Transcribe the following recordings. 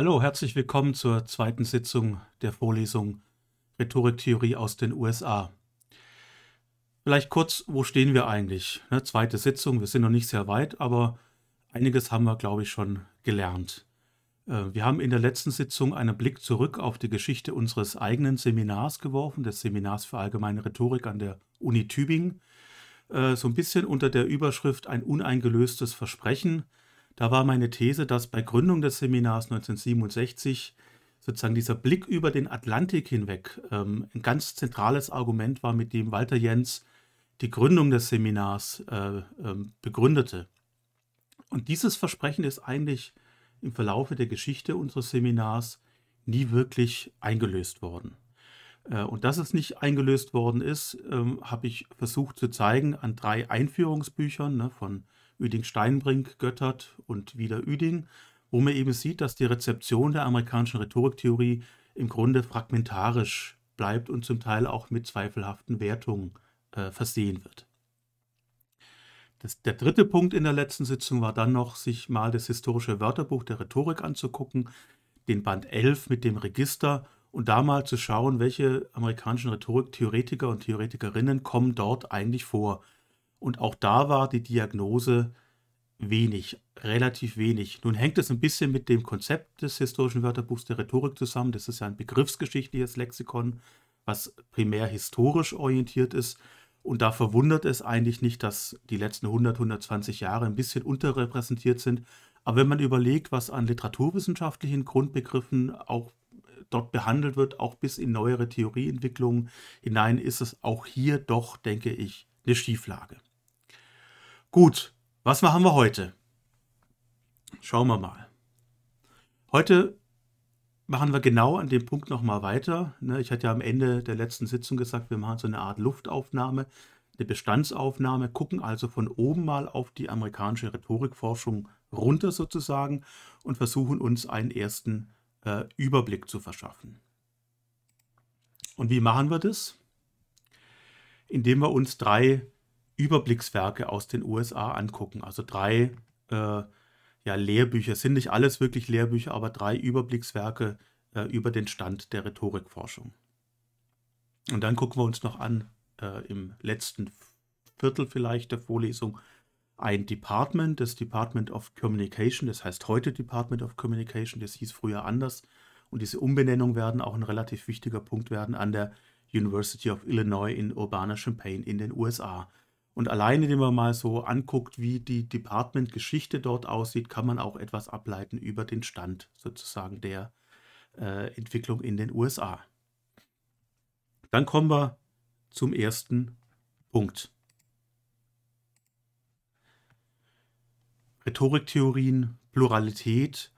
Hallo, herzlich willkommen zur zweiten Sitzung der Vorlesung Rhetoriktheorie aus den USA. Vielleicht kurz, wo stehen wir eigentlich? Ne, zweite Sitzung, wir sind noch nicht sehr weit, aber einiges haben wir, glaube ich, schon gelernt. Äh, wir haben in der letzten Sitzung einen Blick zurück auf die Geschichte unseres eigenen Seminars geworfen, des Seminars für allgemeine Rhetorik an der Uni Tübingen, äh, so ein bisschen unter der Überschrift Ein uneingelöstes Versprechen – da war meine These, dass bei Gründung des Seminars 1967 sozusagen dieser Blick über den Atlantik hinweg ähm, ein ganz zentrales Argument war, mit dem Walter Jens die Gründung des Seminars äh, ähm, begründete. Und dieses Versprechen ist eigentlich im Verlaufe der Geschichte unseres Seminars nie wirklich eingelöst worden. Äh, und dass es nicht eingelöst worden ist, ähm, habe ich versucht zu zeigen an drei Einführungsbüchern ne, von Üding-Steinbrink, Göttert und wieder Üding, wo man eben sieht, dass die Rezeption der amerikanischen Rhetoriktheorie im Grunde fragmentarisch bleibt und zum Teil auch mit zweifelhaften Wertungen äh, versehen wird. Das, der dritte Punkt in der letzten Sitzung war dann noch, sich mal das historische Wörterbuch der Rhetorik anzugucken, den Band 11 mit dem Register und da mal zu schauen, welche amerikanischen Rhetoriktheoretiker und Theoretikerinnen kommen dort eigentlich vor. Und auch da war die Diagnose wenig, relativ wenig. Nun hängt es ein bisschen mit dem Konzept des historischen Wörterbuchs der Rhetorik zusammen. Das ist ja ein begriffsgeschichtliches Lexikon, was primär historisch orientiert ist. Und da verwundert es eigentlich nicht, dass die letzten 100, 120 Jahre ein bisschen unterrepräsentiert sind. Aber wenn man überlegt, was an literaturwissenschaftlichen Grundbegriffen auch äh, dort behandelt wird, auch bis in neuere Theorieentwicklungen hinein, ist es auch hier doch, denke ich, eine Schieflage. Gut, was machen wir heute? Schauen wir mal. Heute machen wir genau an dem Punkt nochmal weiter. Ne, ich hatte ja am Ende der letzten Sitzung gesagt, wir machen so eine Art Luftaufnahme, eine Bestandsaufnahme, gucken also von oben mal auf die amerikanische Rhetorikforschung runter sozusagen und versuchen uns einen ersten äh, Überblick zu verschaffen. Und wie machen wir das? Indem wir uns drei Überblickswerke aus den USA angucken. Also drei äh, ja, Lehrbücher, sind nicht alles wirklich Lehrbücher, aber drei Überblickswerke äh, über den Stand der Rhetorikforschung. Und dann gucken wir uns noch an, äh, im letzten Viertel vielleicht der Vorlesung, ein Department, das Department of Communication, das heißt heute Department of Communication, das hieß früher anders. Und diese Umbenennung werden auch ein relativ wichtiger Punkt werden an der University of Illinois in Urbana-Champaign in den USA. Und alleine, indem man mal so anguckt, wie die Department-Geschichte dort aussieht, kann man auch etwas ableiten über den Stand sozusagen der äh, Entwicklung in den USA. Dann kommen wir zum ersten Punkt. Rhetoriktheorien, Pluralität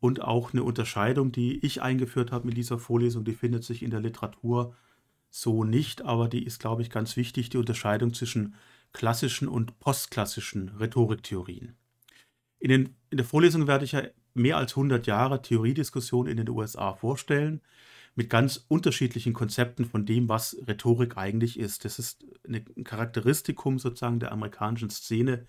und auch eine Unterscheidung, die ich eingeführt habe mit dieser Vorlesung, die findet sich in der Literatur so nicht, aber die ist, glaube ich, ganz wichtig, die Unterscheidung zwischen klassischen und postklassischen Rhetoriktheorien. In, den, in der Vorlesung werde ich ja mehr als 100 Jahre Theoriediskussion in den USA vorstellen, mit ganz unterschiedlichen Konzepten von dem, was Rhetorik eigentlich ist. Das ist ein Charakteristikum sozusagen der amerikanischen Szene,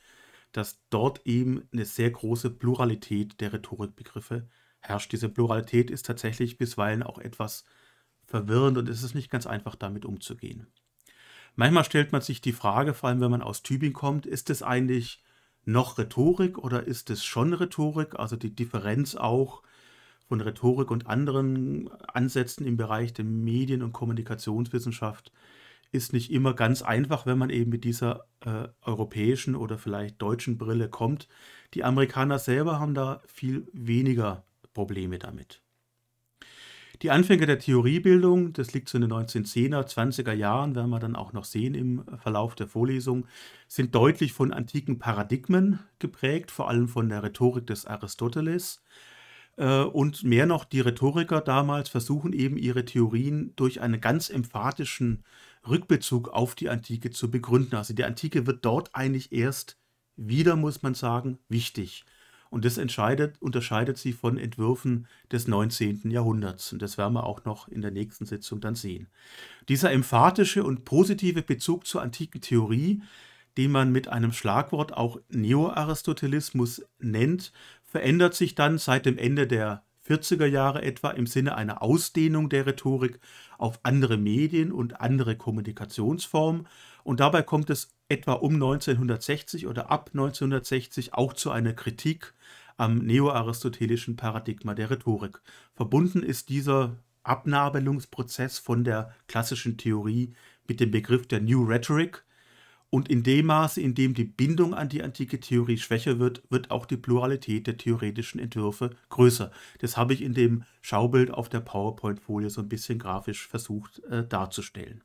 dass dort eben eine sehr große Pluralität der Rhetorikbegriffe herrscht. Diese Pluralität ist tatsächlich bisweilen auch etwas verwirrend und es ist nicht ganz einfach damit umzugehen. Manchmal stellt man sich die Frage, vor allem wenn man aus Tübingen kommt, ist es eigentlich noch Rhetorik oder ist es schon Rhetorik? Also die Differenz auch von Rhetorik und anderen Ansätzen im Bereich der Medien- und Kommunikationswissenschaft ist nicht immer ganz einfach, wenn man eben mit dieser äh, europäischen oder vielleicht deutschen Brille kommt. Die Amerikaner selber haben da viel weniger Probleme damit. Die Anfänge der Theoriebildung, das liegt so in den 1910er, 20er Jahren, werden wir dann auch noch sehen im Verlauf der Vorlesung, sind deutlich von antiken Paradigmen geprägt, vor allem von der Rhetorik des Aristoteles. Äh, und mehr noch, die Rhetoriker damals versuchen eben ihre Theorien durch einen ganz emphatischen Rückbezug auf die Antike zu begründen. Also die Antike wird dort eigentlich erst wieder, muss man sagen, wichtig. Und das unterscheidet sie von Entwürfen des 19. Jahrhunderts. Und das werden wir auch noch in der nächsten Sitzung dann sehen. Dieser emphatische und positive Bezug zur antiken Theorie, den man mit einem Schlagwort auch Neoaristotelismus nennt, verändert sich dann seit dem Ende der 40er Jahre etwa im Sinne einer Ausdehnung der Rhetorik auf andere Medien und andere Kommunikationsformen und dabei kommt es etwa um 1960 oder ab 1960 auch zu einer Kritik am neoaristotelischen Paradigma der Rhetorik. Verbunden ist dieser Abnabelungsprozess von der klassischen Theorie mit dem Begriff der New Rhetoric. Und in dem Maße, in dem die Bindung an die antike Theorie schwächer wird, wird auch die Pluralität der theoretischen Entwürfe größer. Das habe ich in dem Schaubild auf der PowerPoint-Folie so ein bisschen grafisch versucht äh, darzustellen.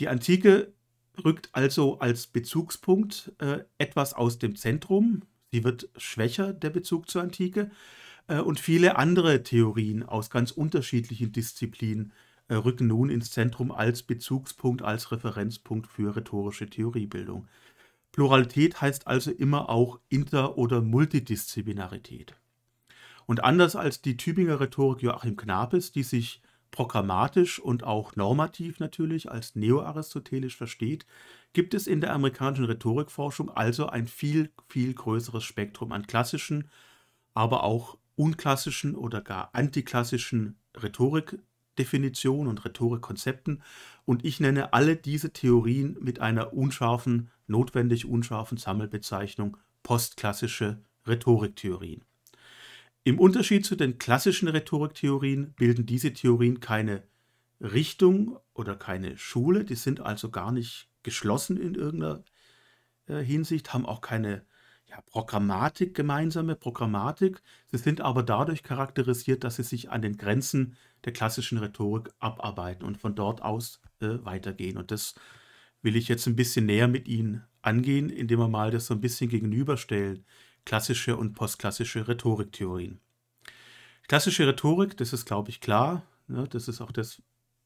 Die Antike rückt also als Bezugspunkt äh, etwas aus dem Zentrum. Sie wird schwächer, der Bezug zur Antike. Äh, und viele andere Theorien aus ganz unterschiedlichen Disziplinen äh, rücken nun ins Zentrum als Bezugspunkt, als Referenzpunkt für rhetorische Theoriebildung. Pluralität heißt also immer auch Inter- oder Multidisziplinarität. Und anders als die Tübinger Rhetorik Joachim Knapes, die sich programmatisch und auch normativ natürlich als neoaristotelisch versteht, gibt es in der amerikanischen Rhetorikforschung also ein viel, viel größeres Spektrum an klassischen, aber auch unklassischen oder gar antiklassischen Rhetorikdefinitionen und Rhetorikkonzepten. Und ich nenne alle diese Theorien mit einer unscharfen, notwendig unscharfen Sammelbezeichnung postklassische Rhetoriktheorien. Im Unterschied zu den klassischen Rhetoriktheorien bilden diese Theorien keine Richtung oder keine Schule, die sind also gar nicht geschlossen in irgendeiner äh, Hinsicht, haben auch keine ja, Programmatik gemeinsame, Programmatik. Sie sind aber dadurch charakterisiert, dass sie sich an den Grenzen der klassischen Rhetorik abarbeiten und von dort aus äh, weitergehen. Und das will ich jetzt ein bisschen näher mit Ihnen angehen, indem wir mal das so ein bisschen gegenüberstellen klassische und postklassische Rhetoriktheorien. Klassische Rhetorik, das ist, glaube ich, klar. Ne? Das ist auch das,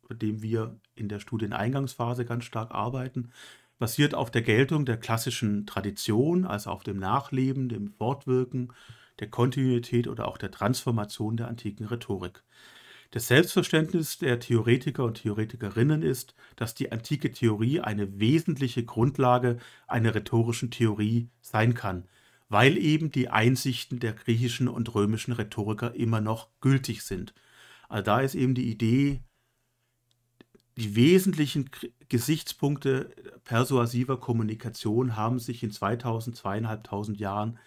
mit dem wir in der Studieneingangsphase ganz stark arbeiten. Basiert auf der Geltung der klassischen Tradition, also auf dem Nachleben, dem Fortwirken, der Kontinuität oder auch der Transformation der antiken Rhetorik. Das Selbstverständnis der Theoretiker und Theoretikerinnen ist, dass die antike Theorie eine wesentliche Grundlage einer rhetorischen Theorie sein kann weil eben die Einsichten der griechischen und römischen Rhetoriker immer noch gültig sind. Also da ist eben die Idee, die wesentlichen Gesichtspunkte persuasiver Kommunikation haben sich in 2000, zweieinhalbtausend Jahren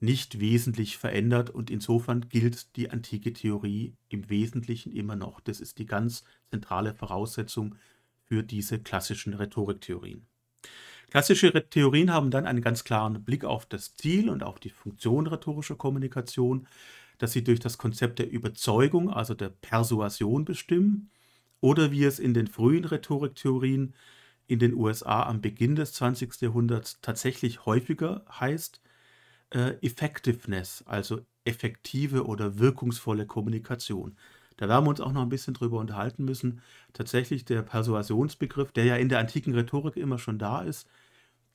nicht wesentlich verändert und insofern gilt die antike Theorie im Wesentlichen immer noch. Das ist die ganz zentrale Voraussetzung für diese klassischen Rhetoriktheorien. Klassische Theorien haben dann einen ganz klaren Blick auf das Ziel und auf die Funktion rhetorischer Kommunikation, dass sie durch das Konzept der Überzeugung, also der Persuasion bestimmen, oder wie es in den frühen Rhetoriktheorien in den USA am Beginn des 20. Jahrhunderts tatsächlich häufiger heißt, äh, Effectiveness, also effektive oder wirkungsvolle Kommunikation. Da werden wir uns auch noch ein bisschen drüber unterhalten müssen. Tatsächlich der Persuasionsbegriff, der ja in der antiken Rhetorik immer schon da ist,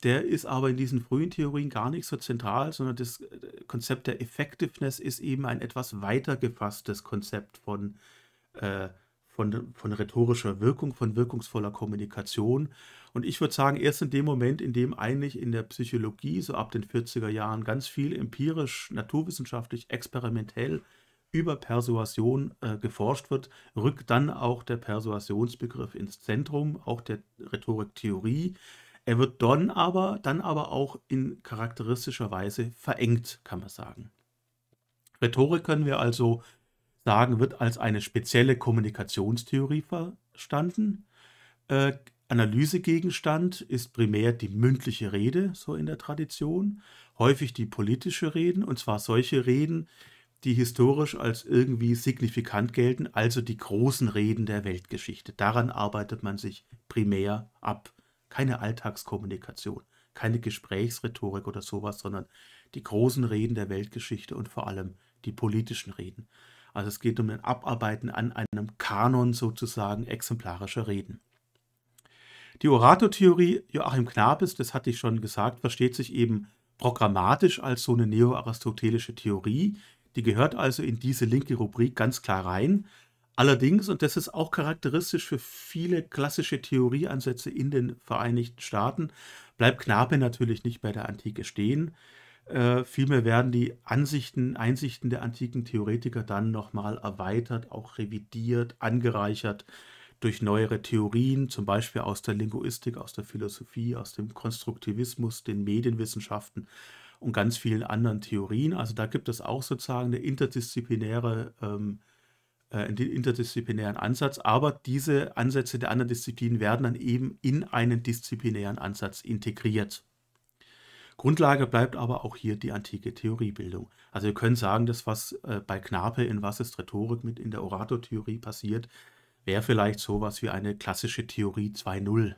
der ist aber in diesen frühen Theorien gar nicht so zentral, sondern das äh, Konzept der Effectiveness ist eben ein etwas weiter gefasstes Konzept von, äh, von, von rhetorischer Wirkung, von wirkungsvoller Kommunikation. Und ich würde sagen, erst in dem Moment, in dem eigentlich in der Psychologie so ab den 40er Jahren ganz viel empirisch, naturwissenschaftlich, experimentell über Persuasion äh, geforscht wird, rückt dann auch der Persuasionsbegriff ins Zentrum, auch der Rhetoriktheorie. Er wird dann aber, dann aber auch in charakteristischer Weise verengt, kann man sagen. Rhetorik können wir also sagen, wird als eine spezielle Kommunikationstheorie verstanden. Äh, Analysegegenstand ist primär die mündliche Rede, so in der Tradition, häufig die politische Reden, und zwar solche Reden, die historisch als irgendwie signifikant gelten, also die großen Reden der Weltgeschichte. Daran arbeitet man sich primär ab. Keine Alltagskommunikation, keine Gesprächsrhetorik oder sowas, sondern die großen Reden der Weltgeschichte und vor allem die politischen Reden. Also es geht um ein Abarbeiten an einem Kanon sozusagen exemplarischer Reden. Die orato Joachim Knapes, das hatte ich schon gesagt, versteht sich eben programmatisch als so eine neoaristotelische Theorie, die gehört also in diese linke Rubrik ganz klar rein. Allerdings, und das ist auch charakteristisch für viele klassische Theorieansätze in den Vereinigten Staaten, bleibt Knabe natürlich nicht bei der Antike stehen. Äh, vielmehr werden die Ansichten, Einsichten der antiken Theoretiker dann nochmal erweitert, auch revidiert, angereichert durch neuere Theorien, zum Beispiel aus der Linguistik, aus der Philosophie, aus dem Konstruktivismus, den Medienwissenschaften und ganz vielen anderen Theorien. Also da gibt es auch sozusagen eine interdisziplinäre, ähm, äh, einen interdisziplinären Ansatz, aber diese Ansätze der anderen Disziplinen werden dann eben in einen disziplinären Ansatz integriert. Grundlage bleibt aber auch hier die antike Theoriebildung. Also wir können sagen, das, was äh, bei Knape in Was ist Rhetorik mit in der Oratortheorie passiert, wäre vielleicht sowas wie eine klassische Theorie 2.0.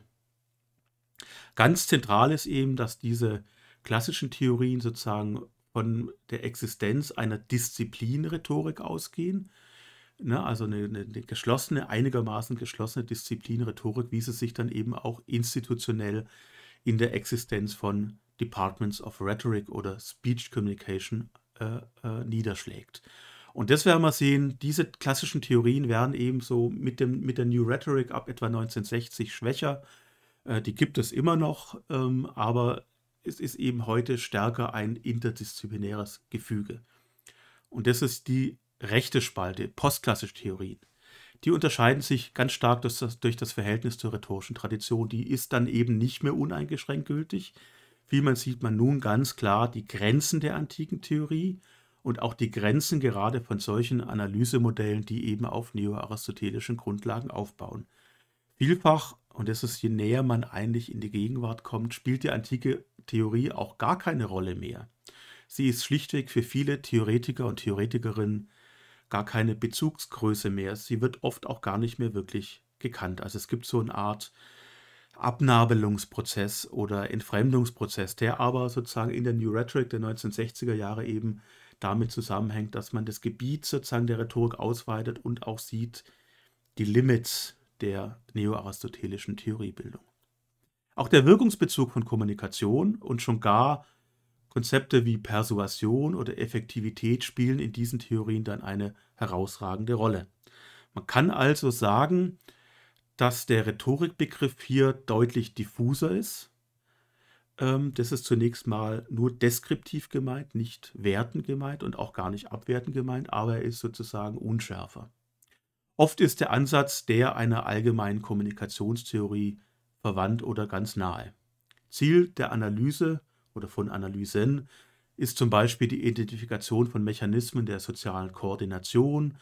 Ganz zentral ist eben, dass diese klassischen Theorien sozusagen von der Existenz einer Disziplinrhetorik ausgehen. Ne, also eine, eine, geschlossene, einigermaßen geschlossene Disziplinrhetorik, wie sie sich dann eben auch institutionell in der Existenz von Departments of Rhetoric oder Speech Communication äh, äh, niederschlägt. Und das werden wir sehen, diese klassischen Theorien werden eben so mit, dem, mit der New Rhetoric ab etwa 1960 schwächer. Äh, die gibt es immer noch, ähm, aber es ist eben heute stärker ein interdisziplinäres Gefüge. Und das ist die rechte Spalte, postklassische Theorien. Die unterscheiden sich ganz stark durch das, durch das Verhältnis zur rhetorischen Tradition. Die ist dann eben nicht mehr uneingeschränkt gültig. Wie man sieht, man nun ganz klar die Grenzen der antiken Theorie und auch die Grenzen gerade von solchen Analysemodellen, die eben auf neoaristotelischen Grundlagen aufbauen. Vielfach, und das ist je näher man eigentlich in die Gegenwart kommt, spielt die antike Theorie auch gar keine Rolle mehr. Sie ist schlichtweg für viele Theoretiker und Theoretikerinnen gar keine Bezugsgröße mehr. Sie wird oft auch gar nicht mehr wirklich gekannt. Also es gibt so eine Art Abnabelungsprozess oder Entfremdungsprozess, der aber sozusagen in der New Rhetoric der 1960er Jahre eben damit zusammenhängt, dass man das Gebiet sozusagen der Rhetorik ausweitet und auch sieht die Limits der neoaristotelischen Theoriebildung. Auch der Wirkungsbezug von Kommunikation und schon gar Konzepte wie Persuasion oder Effektivität spielen in diesen Theorien dann eine herausragende Rolle. Man kann also sagen, dass der Rhetorikbegriff hier deutlich diffuser ist. Ähm, das ist zunächst mal nur deskriptiv gemeint, nicht wertend gemeint und auch gar nicht abwertend gemeint, aber er ist sozusagen unschärfer. Oft ist der Ansatz der einer allgemeinen Kommunikationstheorie verwandt oder ganz nahe. Ziel der Analyse oder von Analysen ist zum Beispiel die Identifikation von Mechanismen der sozialen Koordination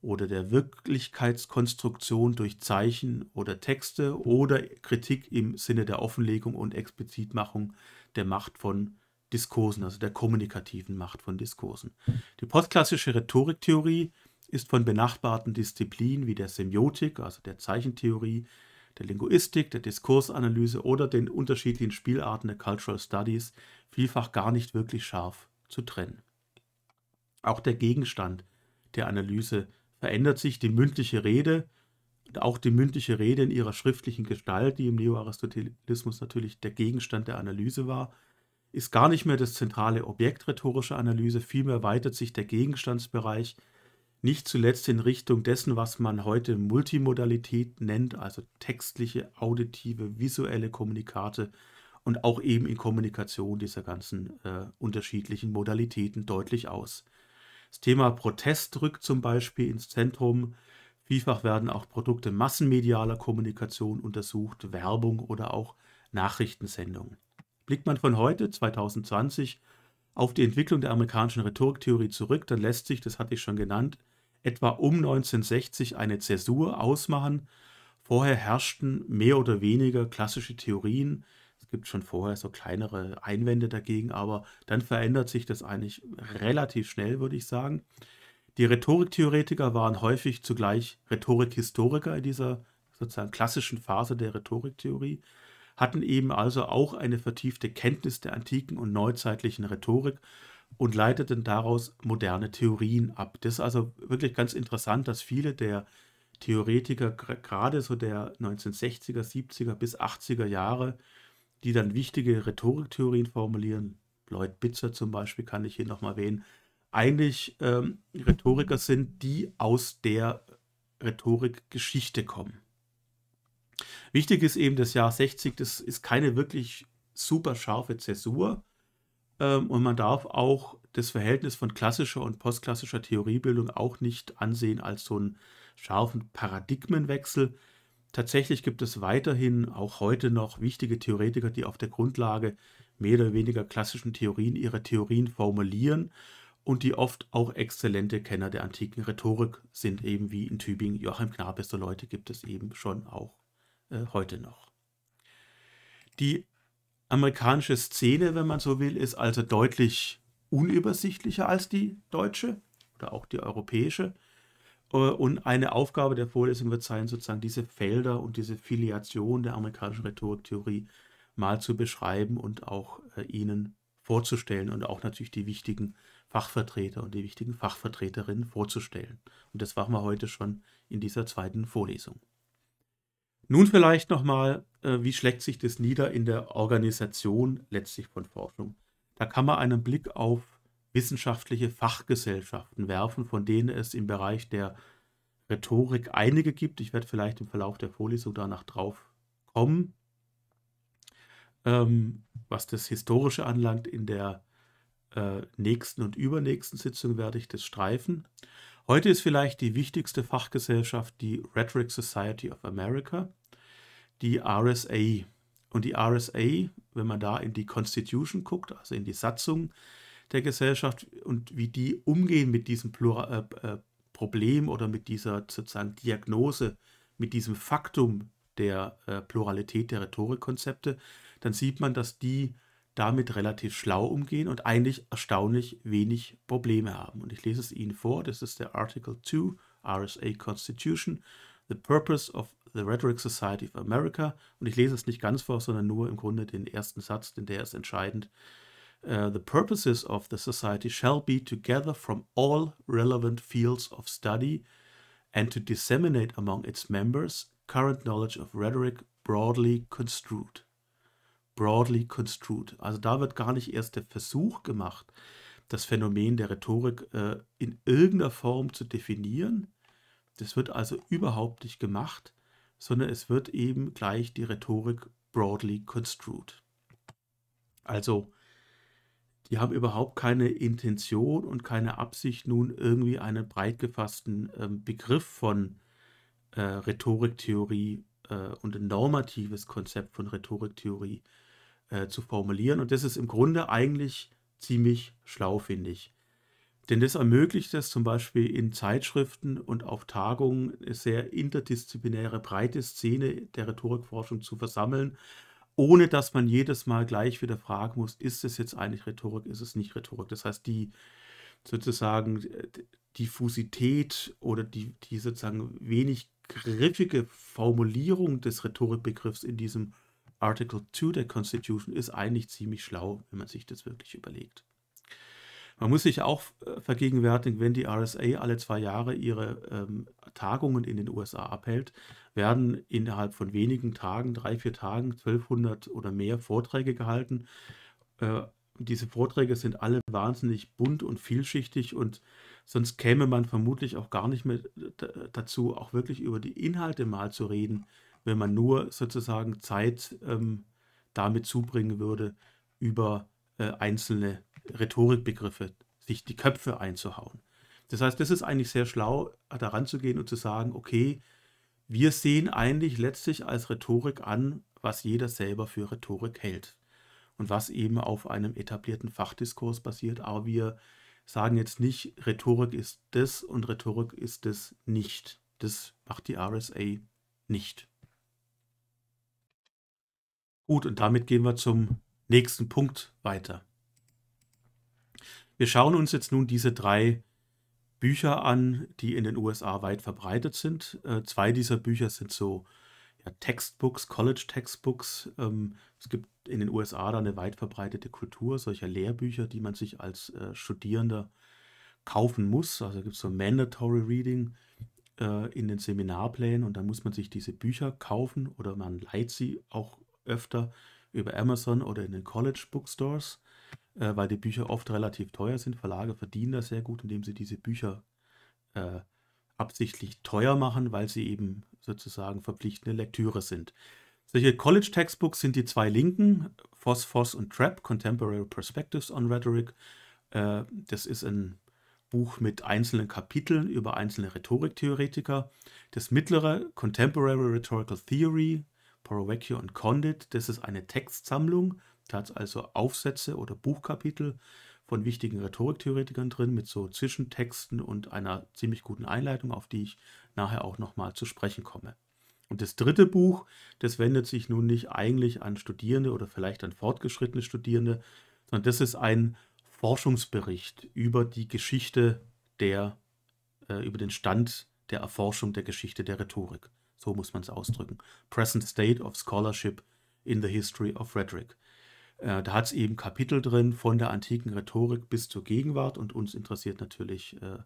oder der Wirklichkeitskonstruktion durch Zeichen oder Texte oder Kritik im Sinne der Offenlegung und Explizitmachung der Macht von Diskursen, also der kommunikativen Macht von Diskursen. Die postklassische Rhetoriktheorie ist von benachbarten Disziplinen wie der Semiotik, also der Zeichentheorie, der Linguistik, der Diskursanalyse oder den unterschiedlichen Spielarten der Cultural Studies vielfach gar nicht wirklich scharf zu trennen. Auch der Gegenstand der Analyse verändert sich. Die mündliche Rede und auch die mündliche Rede in ihrer schriftlichen Gestalt, die im Neoaristotelismus natürlich der Gegenstand der Analyse war, ist gar nicht mehr das zentrale Objekt rhetorischer Analyse, vielmehr weitet sich der Gegenstandsbereich nicht zuletzt in Richtung dessen, was man heute Multimodalität nennt, also textliche, auditive, visuelle Kommunikate und auch eben in Kommunikation dieser ganzen äh, unterschiedlichen Modalitäten deutlich aus. Das Thema Protest rückt zum Beispiel ins Zentrum. Vielfach werden auch Produkte massenmedialer Kommunikation untersucht, Werbung oder auch Nachrichtensendungen. Blickt man von heute, 2020, auf die Entwicklung der amerikanischen Rhetoriktheorie zurück, dann lässt sich, das hatte ich schon genannt, etwa um 1960 eine Zäsur ausmachen. Vorher herrschten mehr oder weniger klassische Theorien. Es gibt schon vorher so kleinere Einwände dagegen, aber dann verändert sich das eigentlich relativ schnell, würde ich sagen. Die Rhetoriktheoretiker waren häufig zugleich Rhetorikhistoriker in dieser sozusagen klassischen Phase der Rhetoriktheorie, hatten eben also auch eine vertiefte Kenntnis der antiken und neuzeitlichen Rhetorik und leiteten daraus moderne Theorien ab. Das ist also wirklich ganz interessant, dass viele der Theoretiker gerade so der 1960er, 70er bis 80er Jahre, die dann wichtige Rhetoriktheorien formulieren, Lloyd Bitzer zum Beispiel kann ich hier nochmal erwähnen, eigentlich ähm, Rhetoriker sind, die aus der Rhetorikgeschichte kommen. Wichtig ist eben das Jahr 60, das ist keine wirklich super scharfe Zäsur, ähm, und man darf auch das Verhältnis von klassischer und postklassischer Theoriebildung auch nicht ansehen als so einen scharfen Paradigmenwechsel. Tatsächlich gibt es weiterhin auch heute noch wichtige Theoretiker, die auf der Grundlage mehr oder weniger klassischen Theorien ihre Theorien formulieren und die oft auch exzellente Kenner der antiken Rhetorik sind, eben wie in Tübingen Joachim Knabe. So Leute gibt es eben schon auch äh, heute noch. Die amerikanische Szene, wenn man so will, ist also deutlich unübersichtlicher als die deutsche oder auch die europäische. Äh, und eine Aufgabe der Vorlesung wird sein, sozusagen diese Felder und diese Filiation der amerikanischen Rhetoriktheorie mal zu beschreiben und auch äh, Ihnen vorzustellen und auch natürlich die wichtigen Fachvertreter und die wichtigen Fachvertreterinnen vorzustellen. Und das machen wir heute schon in dieser zweiten Vorlesung. Nun vielleicht nochmal äh, wie schlägt sich das nieder in der Organisation letztlich von Forschung. Da kann man einen Blick auf wissenschaftliche Fachgesellschaften werfen, von denen es im Bereich der Rhetorik einige gibt. Ich werde vielleicht im Verlauf der Vorlesung danach drauf kommen. Ähm, was das Historische anlangt, in der äh, nächsten und übernächsten Sitzung werde ich das streifen. Heute ist vielleicht die wichtigste Fachgesellschaft die Rhetoric Society of America die RSA. Und die RSA, wenn man da in die Constitution guckt, also in die Satzung der Gesellschaft und wie die umgehen mit diesem Plural, äh, äh, Problem oder mit dieser sozusagen Diagnose, mit diesem Faktum der äh, Pluralität der Rhetorikkonzepte, dann sieht man, dass die damit relativ schlau umgehen und eigentlich erstaunlich wenig Probleme haben. Und ich lese es Ihnen vor, das ist der Article 2 RSA Constitution The Purpose of the Rhetoric Society of America. Und ich lese es nicht ganz vor, sondern nur im Grunde den ersten Satz, denn der ist entscheidend. Uh, the purposes of the society shall be to gather from all relevant fields of study and to disseminate among its members current knowledge of rhetoric broadly construed. Broadly construed. Also da wird gar nicht erst der Versuch gemacht, das Phänomen der Rhetorik äh, in irgendeiner Form zu definieren, das wird also überhaupt nicht gemacht, sondern es wird eben gleich die Rhetorik broadly construed. Also, die haben überhaupt keine Intention und keine Absicht, nun irgendwie einen breit gefassten äh, Begriff von äh, Rhetoriktheorie äh, und ein normatives Konzept von Rhetoriktheorie äh, zu formulieren. Und das ist im Grunde eigentlich ziemlich schlau, finde ich. Denn das ermöglicht es zum Beispiel in Zeitschriften und auf Tagungen eine sehr interdisziplinäre, breite Szene der Rhetorikforschung zu versammeln, ohne dass man jedes Mal gleich wieder fragen muss, ist es jetzt eigentlich Rhetorik, ist es nicht Rhetorik. Das heißt, die sozusagen äh, Diffusität oder die, die sozusagen wenig griffige Formulierung des Rhetorikbegriffs in diesem Article 2 der Constitution ist eigentlich ziemlich schlau, wenn man sich das wirklich überlegt. Man muss sich auch äh, vergegenwärtigen, wenn die RSA alle zwei Jahre ihre ähm, Tagungen in den USA abhält, werden innerhalb von wenigen Tagen, drei, vier Tagen, 1200 oder mehr Vorträge gehalten. Äh, diese Vorträge sind alle wahnsinnig bunt und vielschichtig und sonst käme man vermutlich auch gar nicht mehr äh, dazu, auch wirklich über die Inhalte mal zu reden, wenn man nur sozusagen Zeit ähm, damit zubringen würde, über äh, einzelne Rhetorikbegriffe, sich die Köpfe einzuhauen. Das heißt, das ist eigentlich sehr schlau, daran zu gehen und zu sagen, okay, wir sehen eigentlich letztlich als Rhetorik an, was jeder selber für Rhetorik hält und was eben auf einem etablierten Fachdiskurs basiert. Aber wir sagen jetzt nicht, Rhetorik ist das und Rhetorik ist das nicht. Das macht die RSA nicht. Gut, und damit gehen wir zum nächsten Punkt weiter. Wir schauen uns jetzt nun diese drei Bücher an, die in den USA weit verbreitet sind. Äh, zwei dieser Bücher sind so ja, Textbooks, College-Textbooks. Ähm, es gibt in den USA da eine weit verbreitete Kultur solcher Lehrbücher, die man sich als äh, Studierender kaufen muss. Also gibt es so Mandatory Reading äh, in den Seminarplänen und da muss man sich diese Bücher kaufen oder man leiht sie auch öfter über Amazon oder in den College Bookstores äh, weil die Bücher oft relativ teuer sind. Verlage verdienen das sehr gut, indem sie diese Bücher äh, absichtlich teuer machen, weil sie eben sozusagen verpflichtende Lektüre sind. Solche College Textbooks sind die zwei linken, Foss, Foss und Trap, Contemporary Perspectives on Rhetoric. Äh, das ist ein Buch mit einzelnen Kapiteln über einzelne Rhetoriktheoretiker. Das mittlere, Contemporary Rhetorical Theory, Porovecchio und Condit, das ist eine Textsammlung da hat also Aufsätze oder Buchkapitel von wichtigen Rhetoriktheoretikern drin mit so Zwischentexten und einer ziemlich guten Einleitung, auf die ich nachher auch nochmal zu sprechen komme. Und das dritte Buch, das wendet sich nun nicht eigentlich an Studierende oder vielleicht an fortgeschrittene Studierende, sondern das ist ein Forschungsbericht über die Geschichte der, äh, über den Stand der Erforschung der Geschichte der Rhetorik. So muss man es ausdrücken. Present State of Scholarship in the History of Rhetoric. Äh, da hat es eben Kapitel drin von der antiken Rhetorik bis zur Gegenwart und uns interessiert natürlich äh,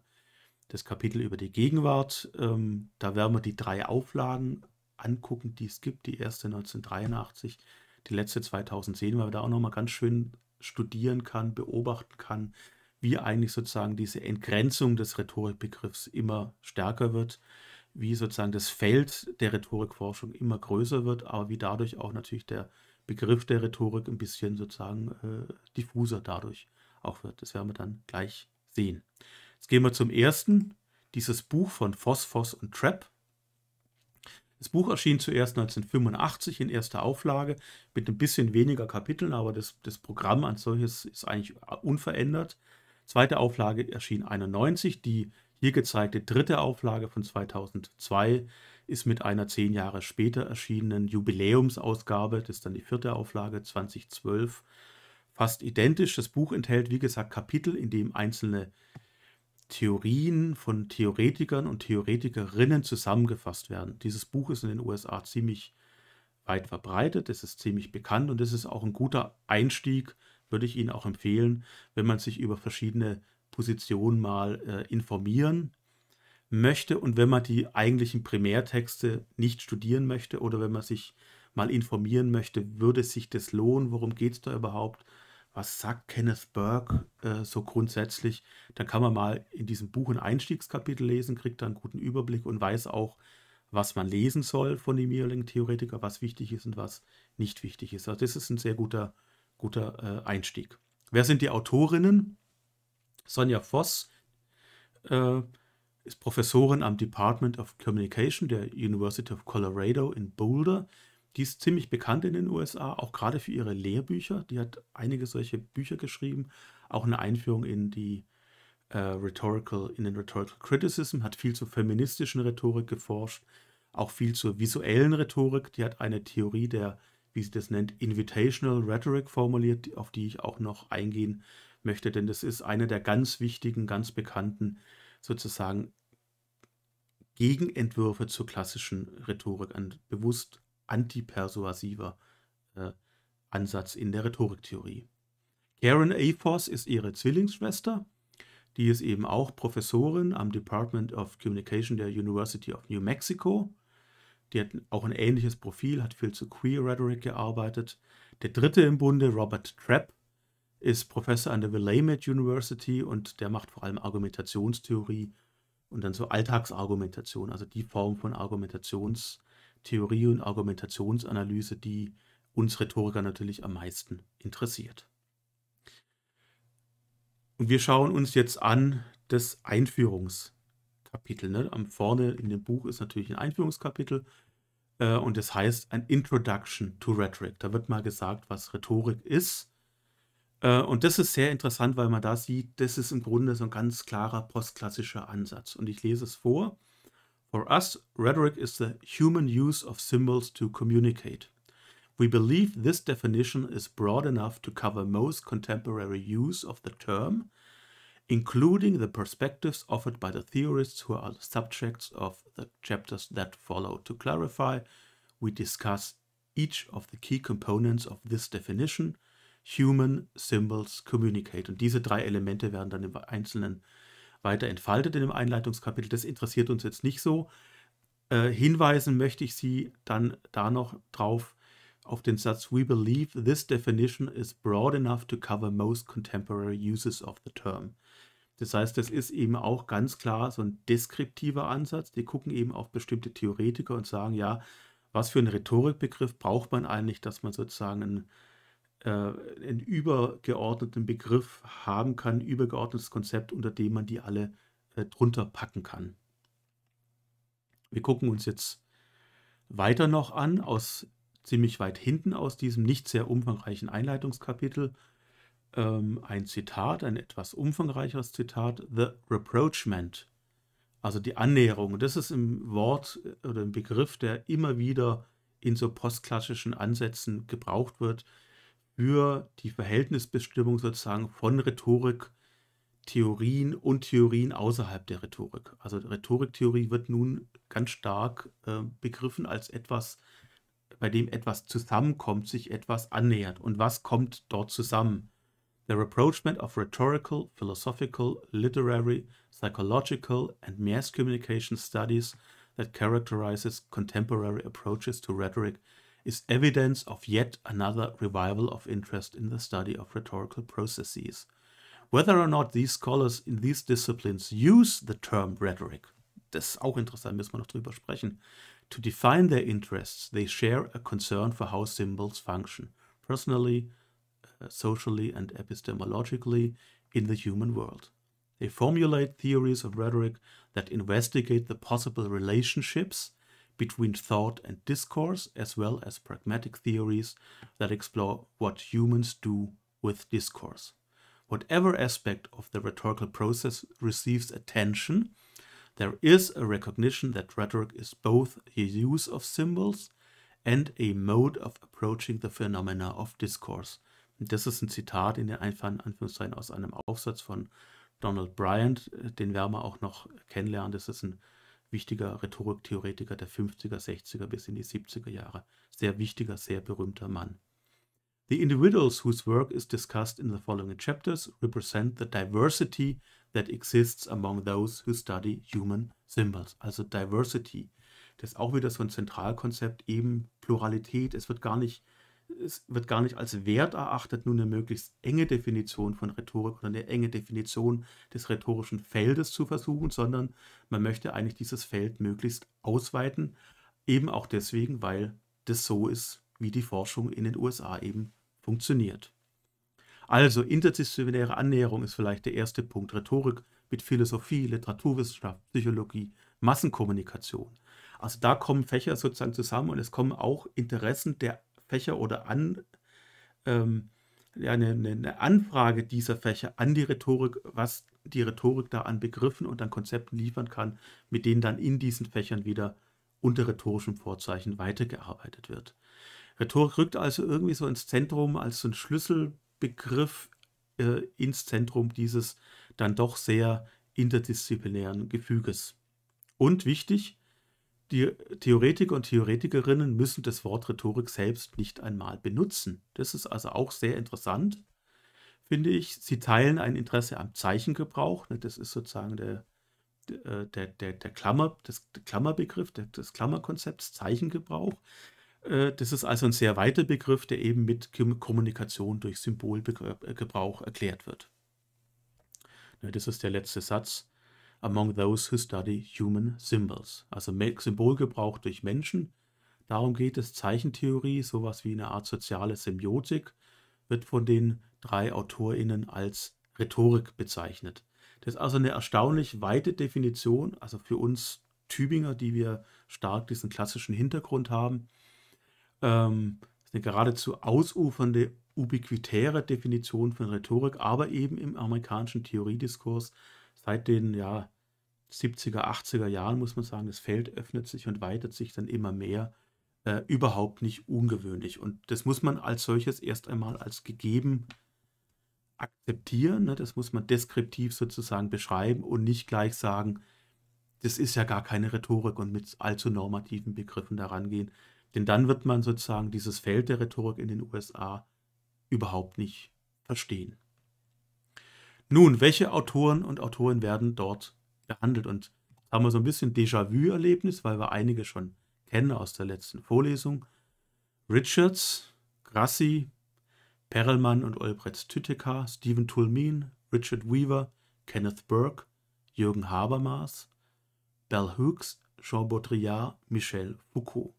das Kapitel über die Gegenwart. Ähm, da werden wir die drei Auflagen angucken, die es gibt. Die erste 1983, die letzte 2010, weil man da auch nochmal ganz schön studieren kann, beobachten kann, wie eigentlich sozusagen diese Entgrenzung des Rhetorikbegriffs immer stärker wird, wie sozusagen das Feld der Rhetorikforschung immer größer wird, aber wie dadurch auch natürlich der Begriff der Rhetorik ein bisschen sozusagen äh, diffuser dadurch auch wird. Das werden wir dann gleich sehen. Jetzt gehen wir zum ersten, dieses Buch von Phosphos und Trapp. Das Buch erschien zuerst 1985 in erster Auflage mit ein bisschen weniger Kapiteln, aber das, das Programm als solches ist eigentlich unverändert. Zweite Auflage erschien 1991, die hier gezeigte dritte Auflage von 2002 ist mit einer zehn Jahre später erschienenen Jubiläumsausgabe, das ist dann die vierte Auflage 2012, fast identisch. Das Buch enthält, wie gesagt, Kapitel, in dem einzelne Theorien von Theoretikern und Theoretikerinnen zusammengefasst werden. Dieses Buch ist in den USA ziemlich weit verbreitet, es ist ziemlich bekannt und es ist auch ein guter Einstieg, würde ich Ihnen auch empfehlen, wenn man sich über verschiedene Positionen mal äh, informieren möchte und wenn man die eigentlichen Primärtexte nicht studieren möchte oder wenn man sich mal informieren möchte, würde sich das lohnen, worum geht es da überhaupt, was sagt Kenneth Burke äh, so grundsätzlich, dann kann man mal in diesem Buch ein Einstiegskapitel lesen, kriegt da einen guten Überblick und weiß auch, was man lesen soll von dem jeweiligen Theoretiker, was wichtig ist und was nicht wichtig ist. Also das ist ein sehr guter, guter äh, Einstieg. Wer sind die Autorinnen? Sonja Voss, äh, ist Professorin am Department of Communication der University of Colorado in Boulder. Die ist ziemlich bekannt in den USA, auch gerade für ihre Lehrbücher. Die hat einige solche Bücher geschrieben, auch eine Einführung in die äh, Rhetorical, in den Rhetorical Criticism, hat viel zur feministischen Rhetorik geforscht, auch viel zur visuellen Rhetorik. Die hat eine Theorie der, wie sie das nennt, Invitational Rhetoric formuliert, auf die ich auch noch eingehen möchte, denn das ist eine der ganz wichtigen, ganz bekannten sozusagen Gegenentwürfe zur klassischen Rhetorik, ein bewusst antipersuasiver äh, Ansatz in der Rhetoriktheorie. Karen Afos ist ihre Zwillingsschwester. Die ist eben auch Professorin am Department of Communication der University of New Mexico. Die hat auch ein ähnliches Profil, hat viel zu Queer Rhetoric gearbeitet. Der dritte im Bunde, Robert Trapp, ist Professor an der Willamette University und der macht vor allem Argumentationstheorie und dann so Alltagsargumentation, also die Form von Argumentationstheorie und Argumentationsanalyse, die uns Rhetoriker natürlich am meisten interessiert. Und wir schauen uns jetzt an das Einführungskapitel. Ne? Am vorne in dem Buch ist natürlich ein Einführungskapitel äh, und das heißt ein Introduction to Rhetoric. Da wird mal gesagt, was Rhetorik ist äh, und das ist sehr interessant, weil man da sieht, das ist im Grunde so ein ganz klarer postklassischer Ansatz. Und ich lese es vor. For us, rhetoric is the human use of symbols to communicate. We believe this definition is broad enough to cover most contemporary use of the term, including the perspectives offered by the theorists who are the subjects of the chapters that follow. To clarify, we discuss each of the key components of this definition Human Symbols Communicate. Und diese drei Elemente werden dann im Einzelnen weiter entfaltet in dem Einleitungskapitel. Das interessiert uns jetzt nicht so. Äh, hinweisen möchte ich Sie dann da noch drauf auf den Satz We believe this definition is broad enough to cover most contemporary uses of the term. Das heißt, das ist eben auch ganz klar so ein deskriptiver Ansatz. Die gucken eben auf bestimmte Theoretiker und sagen, ja, was für einen Rhetorikbegriff braucht man eigentlich, dass man sozusagen einen äh, einen übergeordneten Begriff haben kann, übergeordnetes Konzept, unter dem man die alle äh, drunter packen kann. Wir gucken uns jetzt weiter noch an, aus ziemlich weit hinten aus diesem nicht sehr umfangreichen Einleitungskapitel, ähm, ein Zitat, ein etwas umfangreicheres Zitat, The Reproachment, also die Annäherung. das ist im Wort äh, oder im Begriff, der immer wieder in so postklassischen Ansätzen gebraucht wird, für die Verhältnisbestimmung sozusagen von Rhetorik, Theorien und Theorien außerhalb der Rhetorik. Also Rhetoriktheorie wird nun ganz stark äh, begriffen als etwas, bei dem etwas zusammenkommt, sich etwas annähert. Und was kommt dort zusammen? The rapprochement of rhetorical, philosophical, literary, psychological and mass communication studies that characterizes contemporary approaches to rhetoric is evidence of yet another revival of interest in the study of rhetorical processes. Whether or not these scholars in these disciplines use the term rhetoric, das ist auch interessant, müssen wir noch drüber sprechen, to define their interests, they share a concern for how symbols function, personally, uh, socially, and epistemologically in the human world. They formulate theories of rhetoric that investigate the possible relationships between thought and discourse, as well as pragmatic theories that explore what humans do with discourse. Whatever aspect of the rhetorical process receives attention, there is a recognition that rhetoric is both a use of symbols and a mode of approaching the phenomena of discourse. das ist ein Zitat in den Anführungszeichen aus einem Aufsatz von Donald Bryant, äh, den werden auch noch kennenlernen. Das ist ein wichtiger Rhetoriktheoretiker der 50er, 60er bis in die 70er Jahre. Sehr wichtiger, sehr berühmter Mann. The individuals whose work is discussed in the following chapters represent the diversity that exists among those who study human symbols. Also Diversity. Das ist auch wieder so ein Zentralkonzept, eben Pluralität. Es wird gar nicht es wird gar nicht als wert erachtet, nun eine möglichst enge Definition von Rhetorik oder eine enge Definition des rhetorischen Feldes zu versuchen, sondern man möchte eigentlich dieses Feld möglichst ausweiten, eben auch deswegen, weil das so ist, wie die Forschung in den USA eben funktioniert. Also interdisziplinäre Annäherung ist vielleicht der erste Punkt. Rhetorik mit Philosophie, Literaturwissenschaft, Psychologie, Massenkommunikation. Also da kommen Fächer sozusagen zusammen und es kommen auch Interessen der Fächer oder an ähm, ja, eine, eine, Anfrage dieser Fächer an die Rhetorik, was die Rhetorik da an Begriffen und an Konzepten liefern kann, mit denen dann in diesen Fächern wieder unter rhetorischem Vorzeichen weitergearbeitet wird. Rhetorik rückt also irgendwie so ins Zentrum, als so ein Schlüsselbegriff äh, ins Zentrum dieses dann doch sehr interdisziplinären Gefüges. Und wichtig, die Theoretiker und Theoretikerinnen müssen das Wort Rhetorik selbst nicht einmal benutzen. Das ist also auch sehr interessant, finde ich. Sie teilen ein Interesse am Zeichengebrauch. Ne? Das ist sozusagen der, äh, der, der, der Klammer, das Klammerbegriff, des Klammerkonzepts Zeichengebrauch. Äh, das ist also ein sehr weiter Begriff, der eben mit Kommunikation durch Symbolgebrauch äh, erklärt wird. Ne, das ist der letzte Satz among those who study human symbols. Also Symbolgebrauch durch Menschen. Darum geht es. Zeichentheorie, sowas wie eine Art soziale Semiotik, wird von den drei AutorInnen als Rhetorik bezeichnet. Das ist also eine erstaunlich weite Definition, also für uns Tübinger, die wir stark diesen klassischen Hintergrund haben. Ähm, ist eine geradezu ausufernde, ubiquitäre Definition von Rhetorik, aber eben im amerikanischen Theoriediskurs seit den ja, 70er, 80er Jahren, muss man sagen, das Feld öffnet sich und weitet sich dann immer mehr, äh, überhaupt nicht ungewöhnlich. Und das muss man als solches erst einmal als gegeben akzeptieren. Ne? Das muss man deskriptiv sozusagen beschreiben und nicht gleich sagen, das ist ja gar keine Rhetorik und mit allzu normativen Begriffen darangehen. Denn dann wird man sozusagen dieses Feld der Rhetorik in den USA überhaupt nicht verstehen. Nun, welche Autoren und Autoren werden dort behandelt? Und da haben wir so ein bisschen Déjà-vu-Erlebnis, weil wir einige schon kennen aus der letzten Vorlesung. Richards, Grassi, Perelmann und Olbrecht Tüteka, Stephen Toulmin, Richard Weaver, Kenneth Burke, Jürgen Habermas, Bell Hooks, Jean Baudrillard, Michel Foucault.